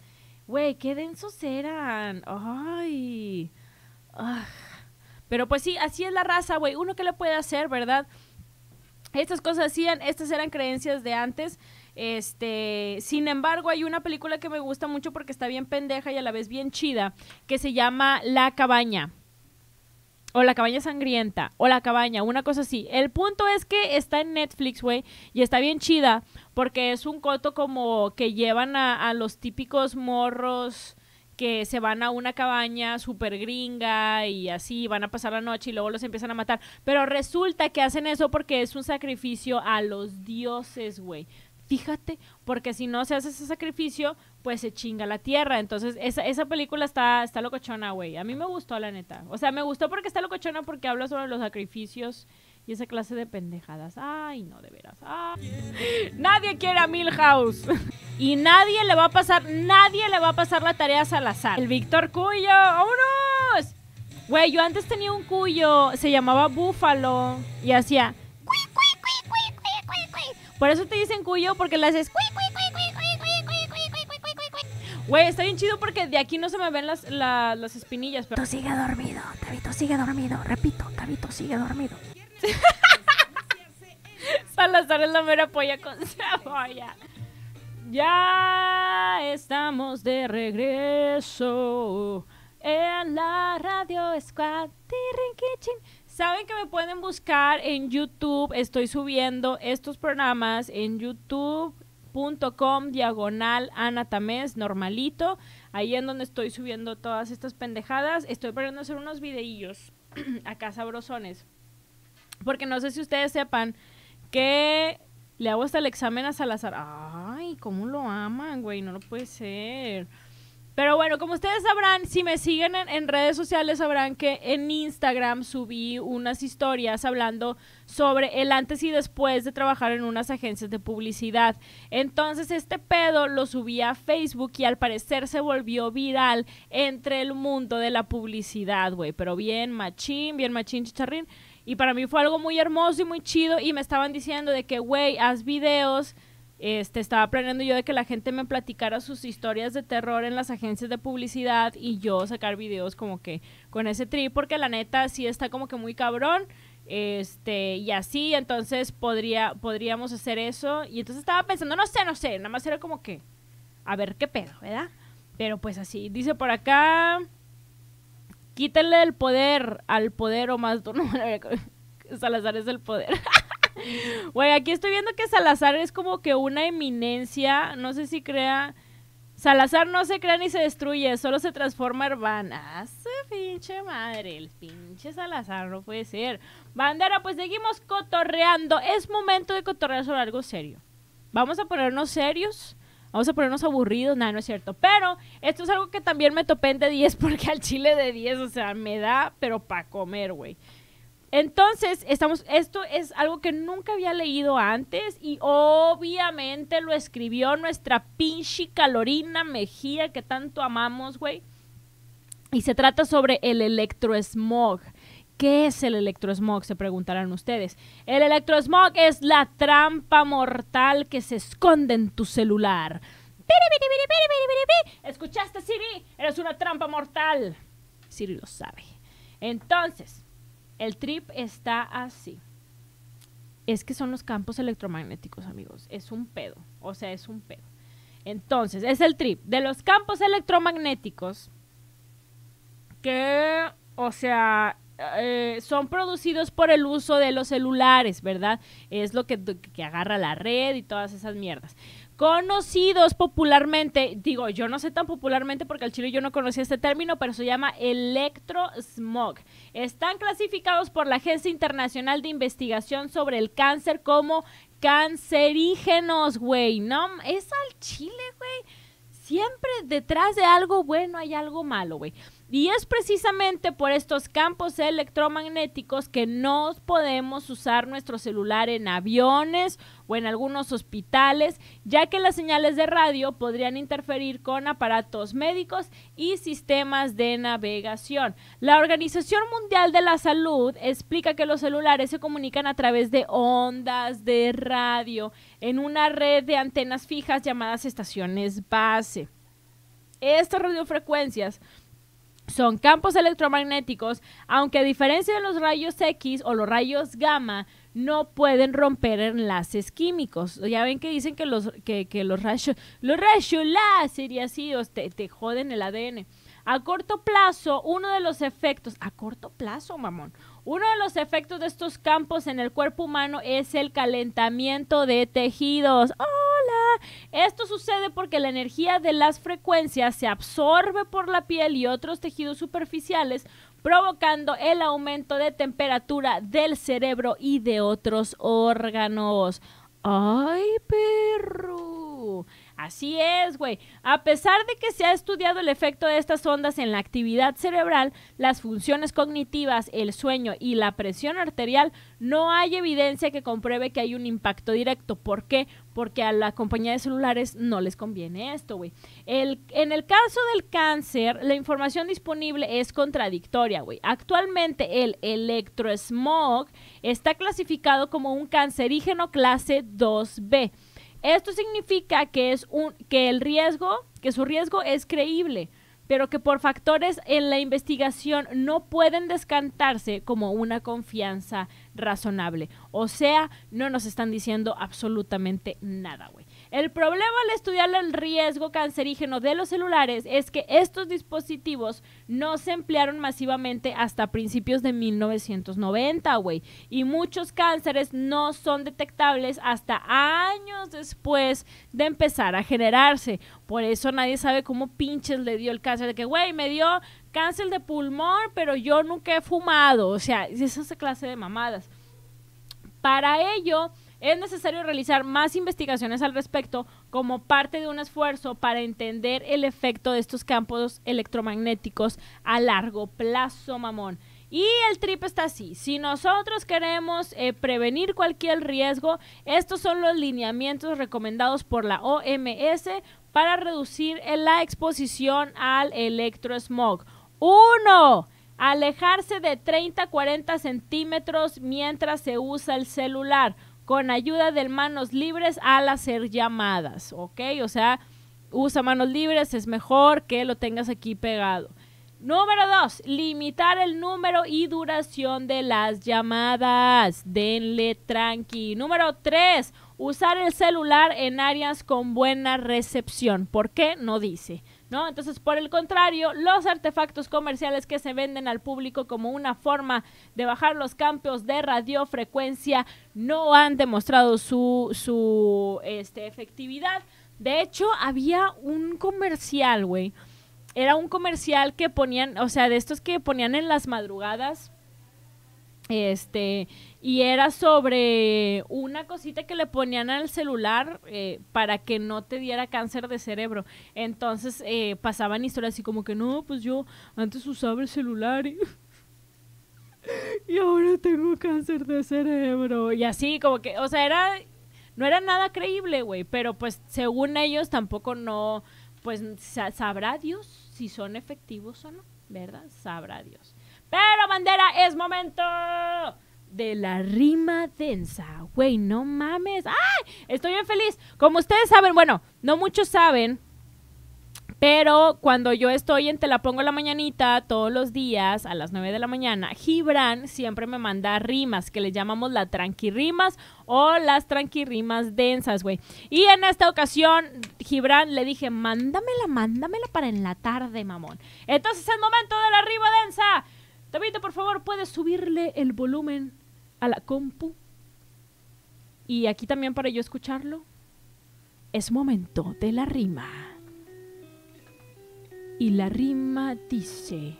S1: Güey, qué densos eran. Ay. Pero pues sí, así es la raza, güey. Uno que le puede hacer, ¿verdad? Estas cosas hacían, estas eran creencias de antes. Este, sin embargo, hay una película que me gusta mucho porque está bien pendeja y a la vez bien chida, que se llama La cabaña. O la cabaña sangrienta, o la cabaña, una cosa así. El punto es que está en Netflix, güey, y está bien chida, porque es un coto como que llevan a, los típicos morros que se van a una cabaña súper gringa y así van a pasar la noche y luego los empiezan a matar. Pero resulta que hacen eso porque es un sacrificio a los dioses, güey fíjate, porque si no se hace ese sacrificio, pues se chinga la tierra. Entonces, esa, película está, está locochona, güey. A mí me gustó, la neta. O sea, me gustó porque está locochona porque habla sobre los sacrificios y esa clase de pendejadas. Ay, no, de veras. Ay. Ah. Nadie quiere a Milhouse. y nadie le va a pasar, nadie le va a pasar la tarea a Salazar. El Víctor Cuyo, ¡vámonos! Güey, yo antes tenía un cuyo, se llamaba Búfalo y hacía... Por eso te dicen cuyo, porque las haces. Güey, está bien chido porque de aquí no se me ven las, las espinillas. Pero... sigue dormido, Tabito sigue dormido. Repito, Tabito sigue dormido. Salazar es la mera polla con cebolla. Ya estamos de regreso en la radio Squad. Kitchen. Saben que me pueden buscar en YouTube. Estoy subiendo estos programas en youtube.com diagonal anatames normalito. Ahí en donde estoy subiendo todas estas pendejadas. Estoy poniendo hacer unos videillos [CLEARS THROAT] acá sabrosones. Porque no sé si ustedes sepan que le hago hasta el examen a Salazar. Ay, cómo lo aman, güey. No lo puede ser. Pero bueno, como ustedes sabrán, si me siguen en, redes sociales, sabrán que en Instagram subí unas historias hablando sobre el antes y después de trabajar en unas agencias de publicidad. Entonces este pedo lo subí a Facebook y al parecer se volvió viral entre el mundo de la publicidad, güey. Pero bien machín, bien machín chicharrín. Y para mí fue algo muy hermoso y muy chido y me estaban diciendo de que, güey, haz videos este, estaba planeando yo de que la gente me platicara sus historias de terror en las agencias de publicidad y yo sacar videos como que con ese tri porque la neta sí está como que muy cabrón. Este, y así, entonces podría, podríamos hacer eso. Y entonces estaba pensando, no sé, no sé, nada más era como que, a ver qué pedo, ¿verdad? Pero pues así, dice por acá, quítale el poder al poder o más, no, [LAUGHS] Salazar es el poder. [LAUGHS] Güey, aquí estoy viendo que Salazar es como que una eminencia. No sé si crea. Salazar no se crea ni se destruye, solo se transforma hermana. Ah, pinche madre! El pinche Salazar no puede ser. Bandera, pues seguimos cotorreando. Es momento de cotorrear sobre algo serio. Vamos a ponernos serios. Vamos a ponernos aburridos, nada, no es cierto. Pero esto es algo que también me topé en de 10 [LAUGHS] porque al chile de 10, o sea, me da, pero para comer, güey. Entonces, estamos, esto es algo que nunca había leído antes y obviamente lo escribió nuestra pinche calorina Mejía que tanto amamos, güey. Y se trata sobre el electrosmog ¿Qué es el electro-smog? Se preguntarán ustedes. El electrosmog es la trampa mortal que se esconde en tu celular. ¿Escuchaste, Siri? Eres una trampa mortal. Siri lo sabe. Entonces, el trip está así. Es que son los campos electromagnéticos, amigos. Es un pedo. O sea, es un pedo. Entonces, es el trip de los campos electromagnéticos que, o sea, eh, son producidos por el uso de los celulares, ¿verdad? Es lo que, que agarra la red y todas esas mierdas conocidos popularmente, digo, yo no sé tan popularmente porque al chile yo no conocía este término, pero se llama electrosmog. Están clasificados por la Agencia Internacional de Investigación sobre el Cáncer como cancerígenos, güey. No, es al chile, güey. Siempre detrás de algo bueno hay algo malo, güey. Y es precisamente por estos campos electromagnéticos que no podemos usar nuestro celular en aviones o en algunos hospitales, ya que las señales de radio podrían interferir con aparatos médicos y sistemas de navegación. La Organización Mundial de la Salud explica que los celulares se comunican a través de ondas de radio en una red de antenas fijas llamadas estaciones base. Estas radiofrecuencias son campos electromagnéticos, aunque a diferencia de los rayos X o los rayos gamma, no pueden romper enlaces químicos. Ya ven que dicen que los, los rayos, los rayos láser y así os te, te joden el ADN. A corto plazo, uno de los efectos, a corto plazo, mamón, uno de los efectos de estos campos en el cuerpo humano es el calentamiento de tejidos. ¡Hola! Esto sucede porque la energía de las frecuencias se absorbe por la piel y otros tejidos superficiales, provocando el aumento de temperatura del cerebro y de otros órganos. ¡Ay, perro! Así es, güey. A pesar de que se ha estudiado el efecto de estas ondas en la actividad cerebral, las funciones cognitivas, el sueño y la presión arterial, no hay evidencia que compruebe que hay un impacto directo. ¿Por qué? Porque a la compañía de celulares no les conviene esto, güey. en el caso del cáncer, la información disponible es contradictoria, güey. Actualmente el electrosmog está clasificado como un cancerígeno clase 2B esto significa que, es un, que el riesgo, que su riesgo es creíble, pero que por factores en la investigación no pueden descantarse como una confianza razonable. O sea, no nos están diciendo absolutamente nada, güey. El problema al estudiar el riesgo cancerígeno de los celulares es que estos dispositivos no se emplearon masivamente hasta principios de 1990, güey. Y muchos cánceres no son detectables hasta años después de empezar a generarse. Por eso nadie sabe cómo pinches le dio el cáncer. De que, güey, me dio cáncer de pulmón, pero yo nunca he fumado. O sea, esa es esa clase de mamadas. Para ello es necesario realizar más investigaciones al respecto como parte de un esfuerzo para entender el efecto de estos campos electromagnéticos a largo plazo, mamón. Y el trip está así. Si nosotros queremos eh, prevenir cualquier riesgo, estos son los lineamientos recomendados por la OMS para reducir la exposición al electrosmog. Uno, Alejarse de 30-40 a centímetros mientras se usa el celular con ayuda de manos libres al hacer llamadas, ¿ok? O sea, usa manos libres, es mejor que lo tengas aquí pegado. Número dos, limitar el número y duración de las llamadas. Denle tranqui. Número tres, usar el celular en áreas con buena recepción. ¿Por qué? No dice. ¿no? Entonces, por el contrario, los artefactos comerciales que se venden al público como una forma de bajar los campos de radiofrecuencia no han demostrado su, su este, efectividad. De hecho, había un comercial, güey. Era un comercial que ponían, o sea, de estos que ponían en las madrugadas este, y era sobre una cosita que le ponían al celular eh, para que no te diera cáncer de cerebro. Entonces eh, pasaban historias así como que no, pues yo antes usaba el celular [LAUGHS] y, ahora tengo cáncer de cerebro. Y así como que, o sea, era, no era nada creíble, güey, pero pues según ellos tampoco no, pues sabrá Dios si son efectivos o no, ¿verdad? Sabrá Dios. Pero bandera, es momento de la rima densa. Güey, no mames. ¡Ay! Estoy bien feliz. Como ustedes saben, bueno, no muchos saben, pero cuando yo estoy en Te la pongo la mañanita todos los días a las 9 de la mañana, Gibran siempre me manda rimas que le llamamos las tranquirrimas o las tranquirrimas densas, güey. Y en esta ocasión, Gibran le dije, mándamela, mándamela para en la tarde, mamón. Entonces es el momento de la rima densa. David, por favor, ¿puedes subirle el volumen a la compu? Y aquí también para yo escucharlo. Es momento de la rima. Y la rima dice.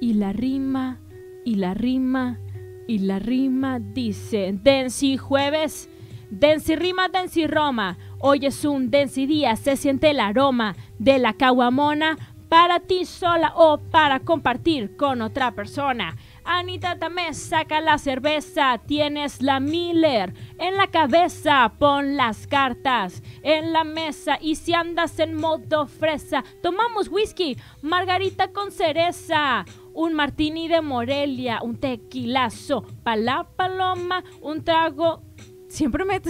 S1: Y la rima, y la rima, y la rima dice. Densi jueves. Densi rima, densi Roma. Hoy es un densi día, se siente el aroma de la caguamona para ti sola o para compartir con otra persona. Anita también saca la cerveza, tienes la Miller. En la cabeza pon las cartas, en la mesa y si andas en modo fresa, tomamos whisky, margarita con cereza. Un martini de Morelia, un tequilazo, pa' la paloma, un trago... Siempre me...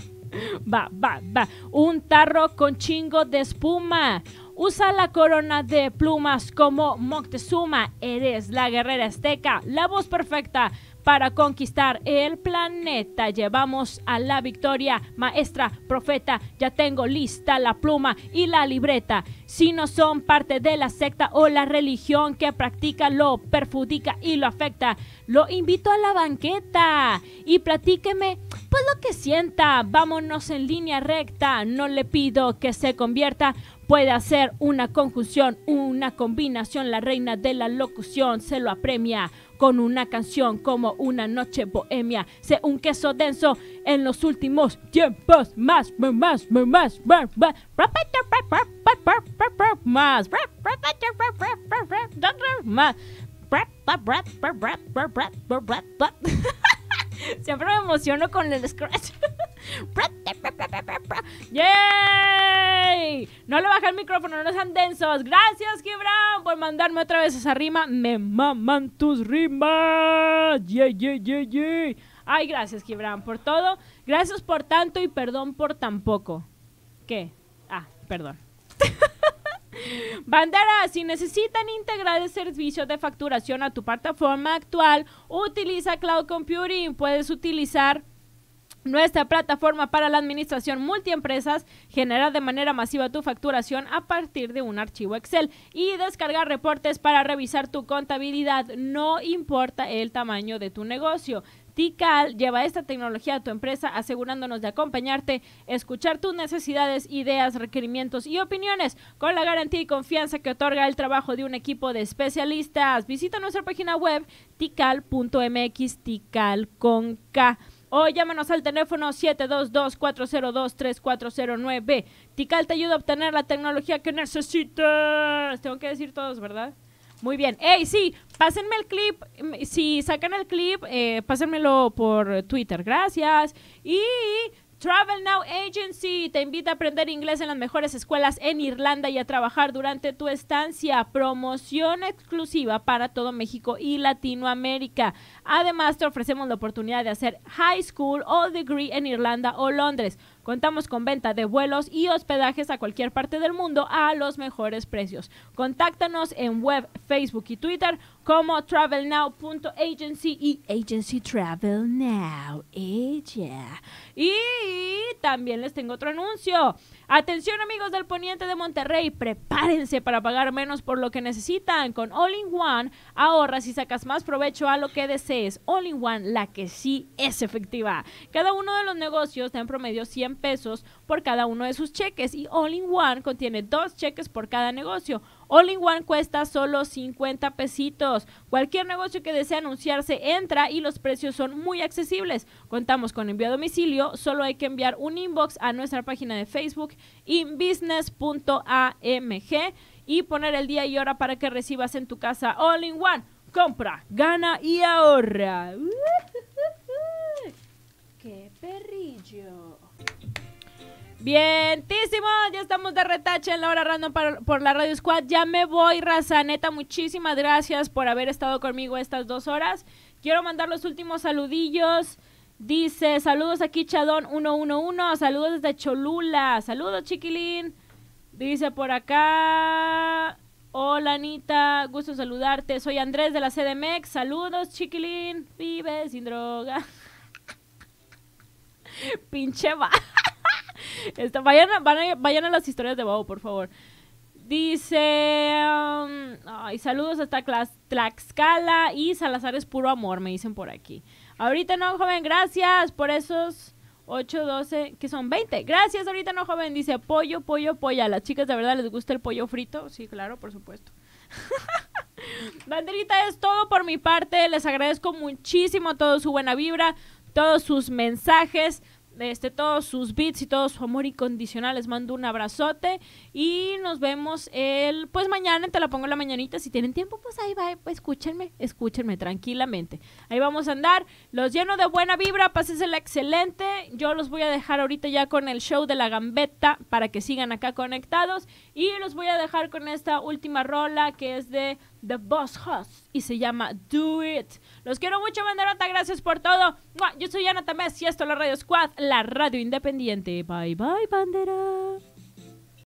S1: [LAUGHS] va, va, va. Un tarro con chingo de espuma Usa la corona de plumas como Moctezuma. Eres la guerrera azteca, la voz perfecta para conquistar el planeta. Llevamos a la victoria, maestra, profeta. Ya tengo lista la pluma y la libreta. Si no son parte de la secta o la religión que practica, lo perjudica y lo afecta. Lo invito a la banqueta y platíqueme pues lo que sienta. Vámonos en línea recta. No le pido que se convierta puede hacer una conjunción, una combinación. La reina de la locución se lo apremia con una canción como Una noche bohemia. Sé un queso denso en los últimos tiempos. más, más, más, más. Más, más. Siempre me emociono con el scratch. ¡Yay! No le baja el micrófono, no sean densos. Gracias, Gibran, por mandarme otra vez esa rima. Me maman tus rimas. ¡Yay, yay, yay, Ay, gracias, Gibran, por todo. Gracias por tanto y perdón por tan poco. ¿Qué? Ah, perdón. [LAUGHS] Bandera, si necesitan integrar el servicio de facturación a tu plataforma actual, utiliza Cloud Computing. Puedes utilizar nuestra plataforma para la administración multiempresas genera de manera masiva tu facturación a partir de un archivo Excel y descargar reportes para revisar tu contabilidad, no importa el tamaño de tu negocio. TICAL lleva esta tecnología a tu empresa asegurándonos de acompañarte, escuchar tus necesidades, ideas, requerimientos y opiniones con la garantía y confianza que otorga el trabajo de un equipo de especialistas. Visita nuestra página web tical.mx o llámanos al teléfono 722-402-3409. Tical te ayuda a obtener la tecnología que necesitas. Tengo que decir todos, ¿verdad? Muy bien. Ey, sí, pásenme el clip. Mm, si sacan el clip, eh, pásenmelo por Twitter. Gracias. Y Travel Now Agency te invita a aprender inglés en las mejores escuelas en Irlanda y a trabajar durante tu estancia. Promoción exclusiva para todo México y Latinoamérica. Además, te ofrecemos la oportunidad de hacer high school o degree en Irlanda o Londres. Contamos con venta de vuelos y hospedajes a cualquier parte del mundo a los mejores precios. Contáctanos en web, Facebook y Twitter como travelnow.agency y Agency Travel Now. Y también les tengo otro anuncio. Atención amigos del poniente de Monterrey, prepárense para pagar menos por lo que necesitan. Con All in One ahorras y sacas más provecho a lo que desees. All in One, la que sí es efectiva. Cada uno de los negocios da en promedio 100 pesos por cada uno de sus cheques y All in One contiene dos cheques por cada negocio. All in One cuesta solo 50 pesitos. Cualquier negocio que desee anunciarse entra y los precios son muy accesibles. Contamos con envío a domicilio, solo hay que enviar un inbox a nuestra página de Facebook inbusiness.amg y poner el día y hora para que recibas en tu casa All in One. Compra, gana y ahorra. [LAUGHS] ¡Qué perrillo! ¡Bientísimo! ya estamos de retache en la hora random por la Radio Squad. Ya me voy, raza. muchísimas gracias por haber estado conmigo estas dos horas. Quiero mandar los últimos saludillos. Dice, saludos aquí Chadón 111, saludos desde Cholula, saludos chiquilín. Dice por acá, hola Anita, gusto saludarte, soy Andrés de la CDMX, saludos chiquilín, vive sin droga. [LAUGHS] Pinche va vayan, a, vayan a las historias de Bobo, por favor. Dice, um, ay, saludos hasta Tlaxcala y Salazar es puro amor, me dicen por aquí. Ahorita no, joven, gracias por esos 8, 12, que son 20. Gracias, ahorita no, joven, dice pollo, pollo, polla. ¿A las chicas de verdad les gusta el pollo frito? Sí, claro, por supuesto. [LAUGHS] Banderita, es todo por mi parte. Les agradezco muchísimo todo su buena vibra, todos sus mensajes este, todos sus beats y todo su amor incondicional. Les mando un abrazote y nos vemos el, pues mañana, te la pongo en la mañanita. Si tienen tiempo, pues ahí va, escúchenme, escúchenme tranquilamente. Ahí vamos a andar. Los lleno de buena vibra, el excelente. Yo los voy a dejar ahorita ya con el show de la gambeta para que sigan acá conectados. Y los voy a dejar con esta última rola que es de The Boss Hoss y se llama Do It. Los quiero mucho, banderota. Gracias por todo. Yo soy Ana Tamés y esto es la Radio Squad, la radio independiente. Bye, bye, bandera.